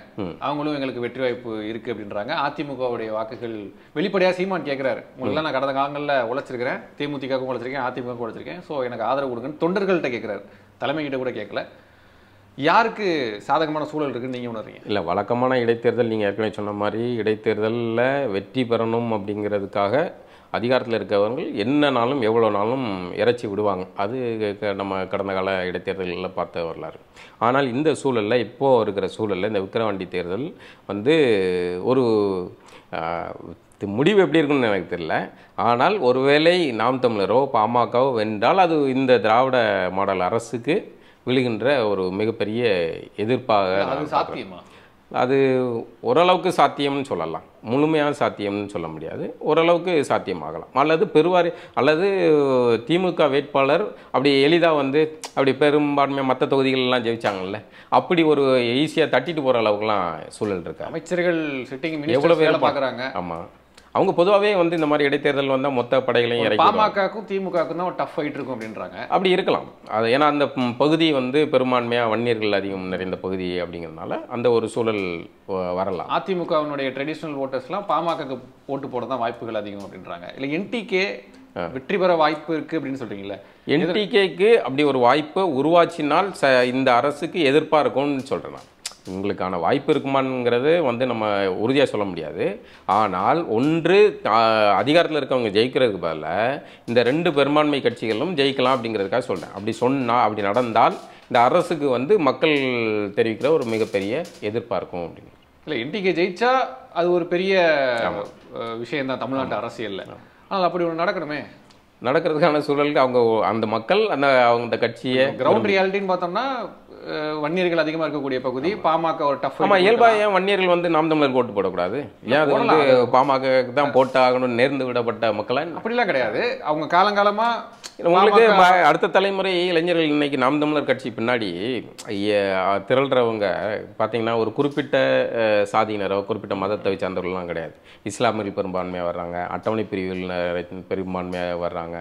அவங்களும் எங்களுக்கு வெற்றி வாய்ப்பு இருக்கு அப்படின்றாங்க அதிமுகவுடைய வாக்குகள் வெளிப்படையாக சீமான் கேட்கிறாரு உங்களுக்கு நான் கடந்த காலங்களில் உழைச்சிருக்கிறேன் தேமுதிகவும் உழைச்சிருக்கேன் அதிமுகவும் உழைச்சிருக்கேன் ஸோ எனக்கு ஆதரவு கொடுங்கன்னு தொண்டர்கள்ட்ட கேட்கிறாரு தலைமைகிட்ட கூட கேட்கல யாருக்கு சாதகமான சூழல் இருக்குன்னு நீங்கள் உணர்றீங்க இல்லை வழக்கமான இடைத்தேர்தல் நீங்கள் ஏற்கனவே சொன்ன மாதிரி இடைத்தேர்தலில் வெற்றி பெறணும் அப்படிங்கிறதுக்காக அதிகாரத்தில் இருக்கிறவர்கள் என்னனாலும் எவ்வளோ நாளும் இறைச்சி விடுவாங்க அது நம்ம கடந்த கால இடைத்தேர்தல்களில் பார்த்த வரலாறு ஆனால் இந்த சூழலில் இப்போது இருக்கிற சூழலில் இந்த விக்கிரவாண்டி தேர்தல் வந்து ஒரு முடிவு எப்படி இருக்குன்னு எனக்கு தெரியல ஆனால் ஒருவேளை நாம் தமிழரோ பாமகவோ வென்றால் அது இந்த திராவிட மாடல் அரசுக்கு விழுகின்ற ஒரு மிகப்பெரிய எதிர்ப்பாக சாத்தியமாக அது ஓரளவுக்கு சாத்தியம்னு சொல்லலாம் முழுமையான சாத்தியம்னு சொல்ல முடியாது ஓரளவுக்கு சாத்தியமாகலாம் அல்லது பெருவாரி அல்லது திமுக வேட்பாளர் அப்படி எளிதாக வந்து அப்படி பெரும்பான்மையாக மற்ற தொகுதிகள்லாம் ஜெயிச்சாங்கல்ல அப்படி ஒரு ஈஸியாக தட்டிட்டு போகிற அளவுக்குலாம் சூழல் இருக்கு அமைச்சர்கள் எவ்வளோ பேர் பார்க்குறாங்க ஆமாம் அவங்க பொதுவாகவே வந்து இந்த மாதிரி இடைத்தேர்தல் வந்தால் மொத்த படைகளையும் இறக்கி பாமகக்கும் திமுகக்கும் தான் டஃப் ஆகிட்டு இருக்கும் அப்படின்றாங்க அப்படி இருக்கலாம் அது ஏன்னா அந்த பகுதி வந்து பெரும்பான்மையாக வன்னியர்கள் அதிகம் நிறைந்த பகுதி அப்படிங்கிறதுனால அந்த ஒரு சூழல் வரலாம் அதிமுகவினுடைய ட்ரெடிஷ்னல் ஓட்டர்ஸ்லாம் பாமகக்கு ஓட்டு போட தான் வாய்ப்புகள் அதிகம் அப்படின்றாங்க இல்லை என்டிகே வெற்றி பெற வாய்ப்பு இருக்குது அப்படின்னு சொல்கிறீங்களே என்டிகேக்கு அப்படி ஒரு வாய்ப்பை உருவாச்சினால் ச இந்த அரசுக்கு எதிர்ப்பாக இருக்கும்னு சொல்கிறேன் நான் உங்களுக்கான வாய்ப்பு இருக்குமானுங்கிறது வந்து நம்ம உறுதியாக சொல்ல முடியாது ஆனால் ஒன்று அதிகாரத்தில் இருக்கவங்க ஜெயிக்கிறதுக்கு பதில் இந்த ரெண்டு பெரும்பான்மை கட்சிகளும் ஜெயிக்கலாம் அப்படிங்கிறதுக்காக சொல்கிறேன் அப்படி சொன்னால் அப்படி நடந்தால் இந்த அரசுக்கு வந்து மக்கள் தெரிவிக்கிற ஒரு மிகப்பெரிய எதிர்ப்பாக இருக்கும் அப்படின்னு இல்லை என்டிகே ஜெயிச்சா அது ஒரு பெரிய தான் தமிழ்நாட்டு அரசியலில் ஆனால் அப்படி ஒன்று நடக்கணுமே நடக்கிறதுக்கான சூழலுக்கு அவங்க அந்த மக்கள் அந்த அவங்க அந்த கட்சியை கிரவுண்ட் ரியாலிட்டின்னு பார்த்தோம்னா வன்னியர்கள் அதிகமாக இருக்கக்கூடிய பகுதி பாமக ஒரு டஃப் ஆமாம் இயல்பாக ஏன் வன்னியர்கள் வந்து நாம் தமிழர் ஓட்டு போடக்கூடாது ஏன் அது வந்து பாமக தான் போட்டாகணும்னு நேர்ந்து விடப்பட்ட மக்களை அப்படிலாம் கிடையாது அவங்க காலங்காலமாக உங்களுக்கு அடுத்த தலைமுறை இளைஞர்கள் இன்னைக்கு நாம் தமிழர் கட்சி பின்னாடி திரள்றவங்க பார்த்தீங்கன்னா ஒரு குறிப்பிட்ட சாதியினரோ குறிப்பிட்ட மதத்தை சார்ந்தவர்கள்லாம் கிடையாது இஸ்லாமியர்கள் பெரும்பான்மையாக வர்றாங்க அட்டவணை பிரிவுகள் பெரும்பான்மையாக வர்றாங்க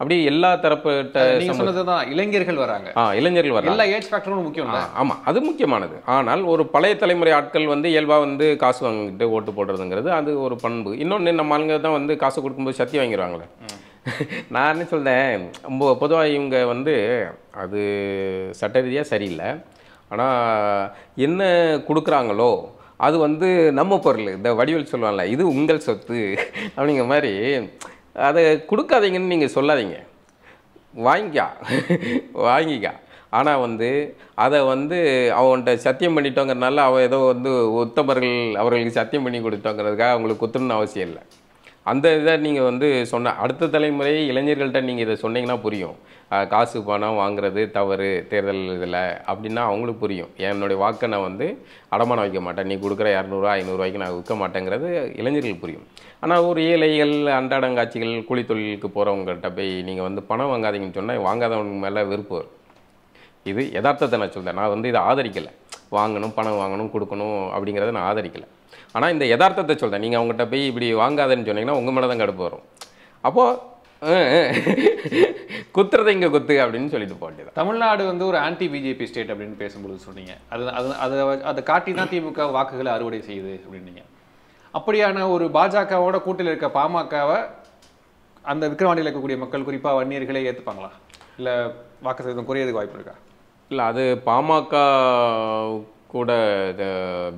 அப்படி எல்லா தரப்பட்ட சொன்னதுதான் இளைஞர்கள் வராங்க ஆ இளைஞர்கள் வராங்க எல்லா ஏஜ் ஃபேக்டரும் முக்கியம் ஆமாம் அது முக்கியமானது ஆனால் ஒரு பழைய தலைமுறை ஆட்கள் வந்து இயல்பாக வந்து காசு வாங்கிட்டு ஓட்டு போடுறதுங்கிறது அது ஒரு பண்பு இன்னொன்று நம்ம ஆளுங்க தான் வந்து காசு கொடுக்கும்போது சத்தி வாங்கிடுவாங்களே நான் என்ன சொல்கிறேன் பொதுவாக இவங்க வந்து அது சட்ட ரீதியாக சரியில்லை ஆனால் என்ன கொடுக்குறாங்களோ அது வந்து நம்ம பொருள் இந்த வடிவில் சொல்லுவாங்கல்ல இது உங்கள் சொத்து அப்படிங்கிற மாதிரி அதை கொடுக்காதீங்கன்னு நீங்கள் சொல்லாதீங்க வாங்கிக்கா வாங்கிக்கா ஆனால் வந்து அதை வந்து அவன்கிட்ட சத்தியம் பண்ணிட்டோங்கிறனால அவன் ஏதோ வந்து உத்தமர்கள் அவர்களுக்கு சத்தியம் பண்ணி கொடுத்தோங்கிறதுக்காக அவங்களுக்கு குத்துணுன்னு அவசியம் இல்லை அந்த இதை நீங்கள் வந்து சொன்ன அடுத்த தலைமுறை இளைஞர்கள்ட்ட நீங்கள் இதை சொன்னீங்கன்னா புரியும் காசு பணம் வாங்குறது தவறு தேர்தல் இதில் அப்படின்னா அவங்களுக்கு புரியும் என்னுடைய வாக்கை நான் வந்து அடமானம் வைக்க மாட்டேன் நீ கொடுக்குற இரநூறுவா ஐநூறுரூவாய்க்கு நான் விற்க மாட்டேங்கிறது இளைஞர்களுக்கு புரியும் ஆனால் ஒரு ஏழைகள் அன்றாடங்காட்சிகள் கூலி தொழிலுக்கு போகிறவங்கள்ட்ட போய் நீங்கள் வந்து பணம் வாங்காதீங்கன்னு சொன்னால் வாங்காதவங்க மேலே விருப்பம் இது யதார்த்தத்தை நான் சொல்கிறேன் நான் வந்து இதை ஆதரிக்கலை வாங்கணும் பணம் வாங்கணும் கொடுக்கணும் அப்படிங்கிறத நான் ஆதரிக்கலை ஆனால் இந்த யதார்த்தத்தை சொல்கிறேன் நீங்கள் அவங்ககிட்ட போய் இப்படி வாங்காதேன்னு சொன்னீங்கன்னா உங்கள் மேலே தான் கடுப்பு வரும் அப்போது குத்துறதை இங்கே குத்து அப்படின்னு சொல்லிட்டு போட்டது தமிழ்நாடு வந்து ஒரு ஆன்டி பிஜேபி ஸ்டேட் அப்படின்னு பேசும்பொழுது சொன்னீங்க அது அது அதை அதை காட்டி தான் திமுக வாக்குகளை அறுவடை செய்யுது அப்படின்னீங்க அப்படியான ஒரு பாஜகவோட கூட்டில் இருக்க பாமகவை அந்த விக்கிரவாண்டியில் இருக்கக்கூடிய மக்கள் குறிப்பாக வன்னியர்களே ஏற்றுப்பாங்களா இல்லை வாக்கு சதவீதம் குறையதுக்கு வாய்ப்பு இருக்கா இல்லை அது பாமக கூட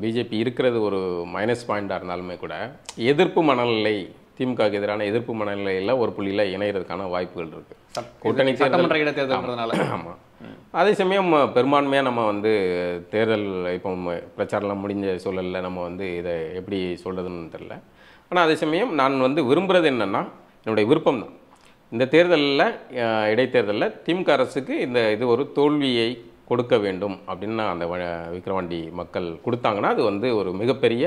பிஜேபி இருக்கிறது ஒரு மைனஸ் பாயிண்டாக இருந்தாலுமே கூட எதிர்ப்பு மனநிலை திமுகக்கு எதிரான எதிர்ப்பு மனநிலையில் ஒரு புள்ளியில் இணைகிறதுக்கான வாய்ப்புகள் இருக்குது கூட்டணி சட்டமன்ற இடத்தேர்தல் ஆமாம் அதே சமயம் பெரும்பான்மையாக நம்ம வந்து தேர்தல் இப்போ பிரச்சாரம்லாம் முடிஞ்ச சூழலில் நம்ம வந்து இதை எப்படி சொல்கிறதுன்னு தெரில ஆனால் அதே சமயம் நான் வந்து விரும்புகிறது என்னென்னா என்னுடைய விருப்பம் தான் இந்த தேர்தலில் இடைத்தேர்தலில் திமுக அரசுக்கு இந்த இது ஒரு தோல்வியை கொடுக்க வேண்டும் அப்படின்னு அந்த விக்கிரவாண்டி மக்கள் கொடுத்தாங்கன்னா அது வந்து ஒரு மிகப்பெரிய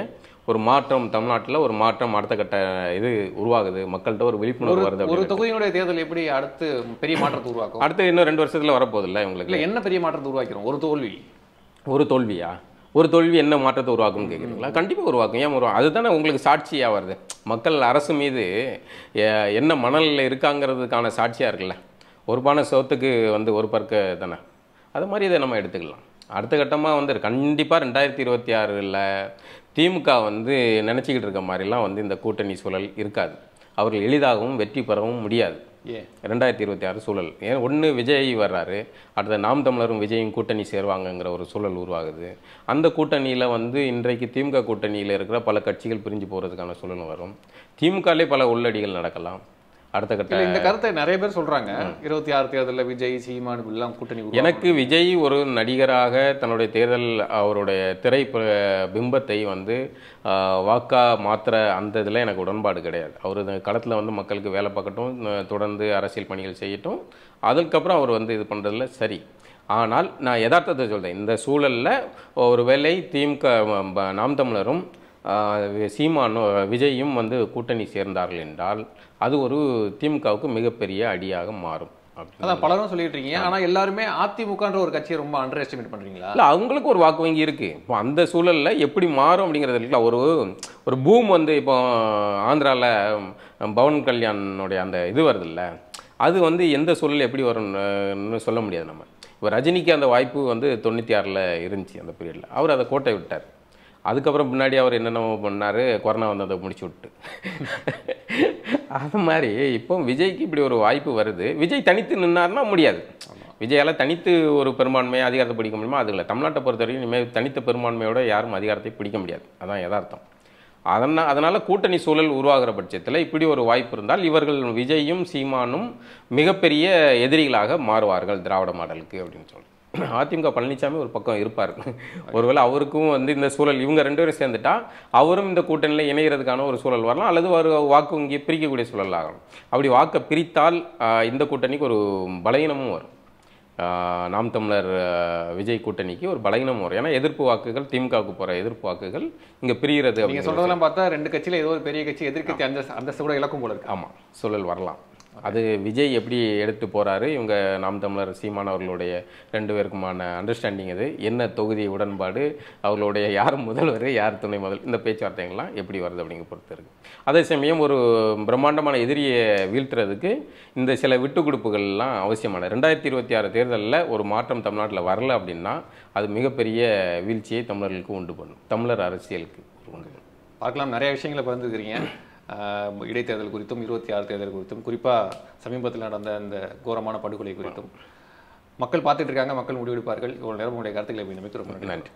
ஒரு மாற்றம் தமிழ்நாட்டில் ஒரு மாற்றம் அடுத்த கட்ட இது உருவாகுது மக்கள்கிட்ட ஒரு விழிப்புணர்வு வருது ஒரு தொகுதியினுடைய தேர்தல் எப்படி அடுத்து பெரிய மாற்றத்தை உருவாக்கும் அடுத்து இன்னும் ரெண்டு வருஷத்தில் வரப்போதில்ல உங்களுக்கு என்ன பெரிய மாற்றத்தை உருவாக்கிறோம் ஒரு தோல்வி ஒரு தோல்வியா ஒரு தோல்வி என்ன மாற்றத்தை உருவாக்கும்னு கேட்குறீங்களா கண்டிப்பாக உருவாக்கும் ஏன் உருவாக்கும் அதுதானே உங்களுக்கு சாட்சியாக வருது மக்கள் அரசு மீது என்ன மணலில் இருக்காங்கிறதுக்கான சாட்சியாக இருக்குல்ல ஒரு பான சோத்துக்கு வந்து ஒரு பர்க்க தானே அது மாதிரி இதை நம்ம எடுத்துக்கலாம் அடுத்த கட்டமாக வந்து கண்டிப்பாக ரெண்டாயிரத்தி இருபத்தி ஆறில் திமுக வந்து நினச்சிக்கிட்டு இருக்க மாதிரிலாம் வந்து இந்த கூட்டணி சூழல் இருக்காது அவர்கள் எளிதாகவும் வெற்றி பெறவும் முடியாது ரெண்டாயிரத்தி இருபத்தி ஆறு சூழல் ஏன் ஒன்று விஜய் வர்றாரு அடுத்த நாம் தமிழரும் விஜயும் கூட்டணி சேருவாங்கங்கிற ஒரு சூழல் உருவாகுது அந்த கூட்டணியில் வந்து இன்றைக்கு திமுக கூட்டணியில் இருக்கிற பல கட்சிகள் பிரிஞ்சு போகிறதுக்கான சூழல் வரும் திமுகலே பல உள்ளடிகள் நடக்கலாம் அடுத்த கட்ட இந்த கருத்தை நிறைய பேர் சொல்றாங்க இருபத்தி ஆறு தேர்தலில் விஜய் சீமான் எல்லாம் கூட்டணி எனக்கு விஜய் ஒரு நடிகராக தன்னுடைய தேர்தல் அவருடைய திரை பிம்பத்தை வந்து வாக்கா மாத்திர அந்த இதில் எனக்கு உடன்பாடு கிடையாது அவர் களத்தில் வந்து மக்களுக்கு வேலை பார்க்கட்டும் தொடர்ந்து அரசியல் பணிகள் செய்யட்டும் அதுக்கப்புறம் அவர் வந்து இது பண்ணுறதுல சரி ஆனால் நான் யதார்த்தத்தை சொல்கிறேன் இந்த சூழலில் ஒரு வேலை திமுக நாம் தமிழரும் சீமான் விஜயும் வந்து கூட்டணி சேர்ந்தார்கள் என்றால் அது ஒரு திமுகவுக்கு மிகப்பெரிய அடியாக மாறும் அதான் பலரும் சொல்லிட்டு இருக்கீங்க ஆனால் எல்லாருமே அதிமுகன்ற ஒரு கட்சியை ரொம்ப அண்டர் எஸ்டிமேட் பண்ணுறீங்களா இல்லை அவங்களுக்கு ஒரு வாக்கு வங்கி இருக்கு இப்போ அந்த சூழலில் எப்படி மாறும் அப்படிங்கிறது இல்லை ஒரு ஒரு பூம் வந்து இப்போ ஆந்திராவில் பவன் கல்யாணுடைய அந்த இது வருது இல்லை அது வந்து எந்த சூழல் எப்படி வரும்னு சொல்ல முடியாது நம்ம இப்போ ரஜினிக்கு அந்த வாய்ப்பு வந்து தொண்ணூற்றி ஆறில் இருந்துச்சு அந்த பீரியடில் அவர் அதை கோட்டை விட்டார் அதுக்கப்புறம் பின்னாடி அவர் என்னென்ன பண்ணார் கொரோனா வந்ததை முடிச்சு விட்டு அது மாதிரி இப்போ விஜய்க்கு இப்படி ஒரு வாய்ப்பு வருது விஜய் தனித்து நின்னார்னா முடியாது விஜயால் தனித்து ஒரு பெரும்பான்மையை அதிகாரத்தை பிடிக்க முடியுமா அது இல்லை தமிழ்நாட்டை பொறுத்த வரைக்கும் இனிமேல் தனித்த பெரும்பான்மையோட யாரும் அதிகாரத்தை பிடிக்க முடியாது அதான் யதார்த்தம் அதனால் அதனால் கூட்டணி சூழல் உருவாகிற பட்சத்தில் இப்படி ஒரு வாய்ப்பு இருந்தால் இவர்கள் விஜயும் சீமானும் மிகப்பெரிய எதிரிகளாக மாறுவார்கள் திராவிட மாடலுக்கு அப்படின்னு சொல்லி அதிமுக பழனிசாமி ஒரு பக்கம் இருப்பார் ஒருவேளை அவருக்கும் வந்து இந்த சூழல் இவங்க ரெண்டு பேரும் சேர்ந்துட்டா அவரும் இந்த கூட்டணியில் இணைகிறதுக்கான ஒரு சூழல் வரலாம் அல்லது ஒரு வாக்கு இங்கே பிரிக்கக்கூடிய சூழல் ஆகலாம் அப்படி வாக்கை பிரித்தால் இந்த கூட்டணிக்கு ஒரு பலகீனமும் வரும் நாம் தமிழர் விஜய் கூட்டணிக்கு ஒரு பலகீனம் வரும் ஏன்னா எதிர்ப்பு வாக்குகள் திமுகவுக்கு போகிற எதிர்ப்பு வாக்குகள் இங்கே பிரிகிறது அப்படின்னு சொல்கிறதெல்லாம் பார்த்தா ரெண்டு கட்சியில் ஏதோ ஒரு பெரிய கட்சி எதிர்கட்சி அந்த அந்த சூழல் இலக்கும் போல இருக்கு ஆமாம் சூழல் வரலாம் அது விஜய் எப்படி எடுத்து போகிறாரு இவங்க நாம் தமிழர் சீமான் அவர்களுடைய ரெண்டு பேருக்குமான அண்டர்ஸ்டாண்டிங் இது என்ன தொகுதி உடன்பாடு அவர்களுடைய யார் முதல்வர் யார் துணை முதல் இந்த பேச்சுவார்த்தைகள்லாம் எப்படி வருது அப்படிங்க பொறுத்து இருக்குது அதே சமயம் ஒரு பிரம்மாண்டமான எதிரியை வீழ்த்துறதுக்கு இந்த சில விட்டு கொடுப்புகள்லாம் அவசியமான ரெண்டாயிரத்தி இருபத்தி ஆறு தேர்தலில் ஒரு மாற்றம் தமிழ்நாட்டில் வரல அப்படின்னா அது மிகப்பெரிய வீழ்ச்சியை தமிழர்களுக்கு உண்டு பண்ணும் தமிழர் அரசியலுக்கு உண்டு பார்க்கலாம் நிறைய விஷயங்களை பகிர்ந்துக்கிறீங்க இடைத்தேர்தல் குறித்தும் இருபத்தி ஆறு தேர்தல் குறித்தும் குறிப்பாக சமீபத்தில் நடந்த இந்த கோரமான படுகொலை குறித்தும் மக்கள் பார்த்துட்டு இருக்காங்க மக்கள் முடிவெடுப்பார்கள் இவ்வளோ நேரம் உங்களுடைய கருத்துக்களை நம்பிக்கை ரொம்ப நன்றி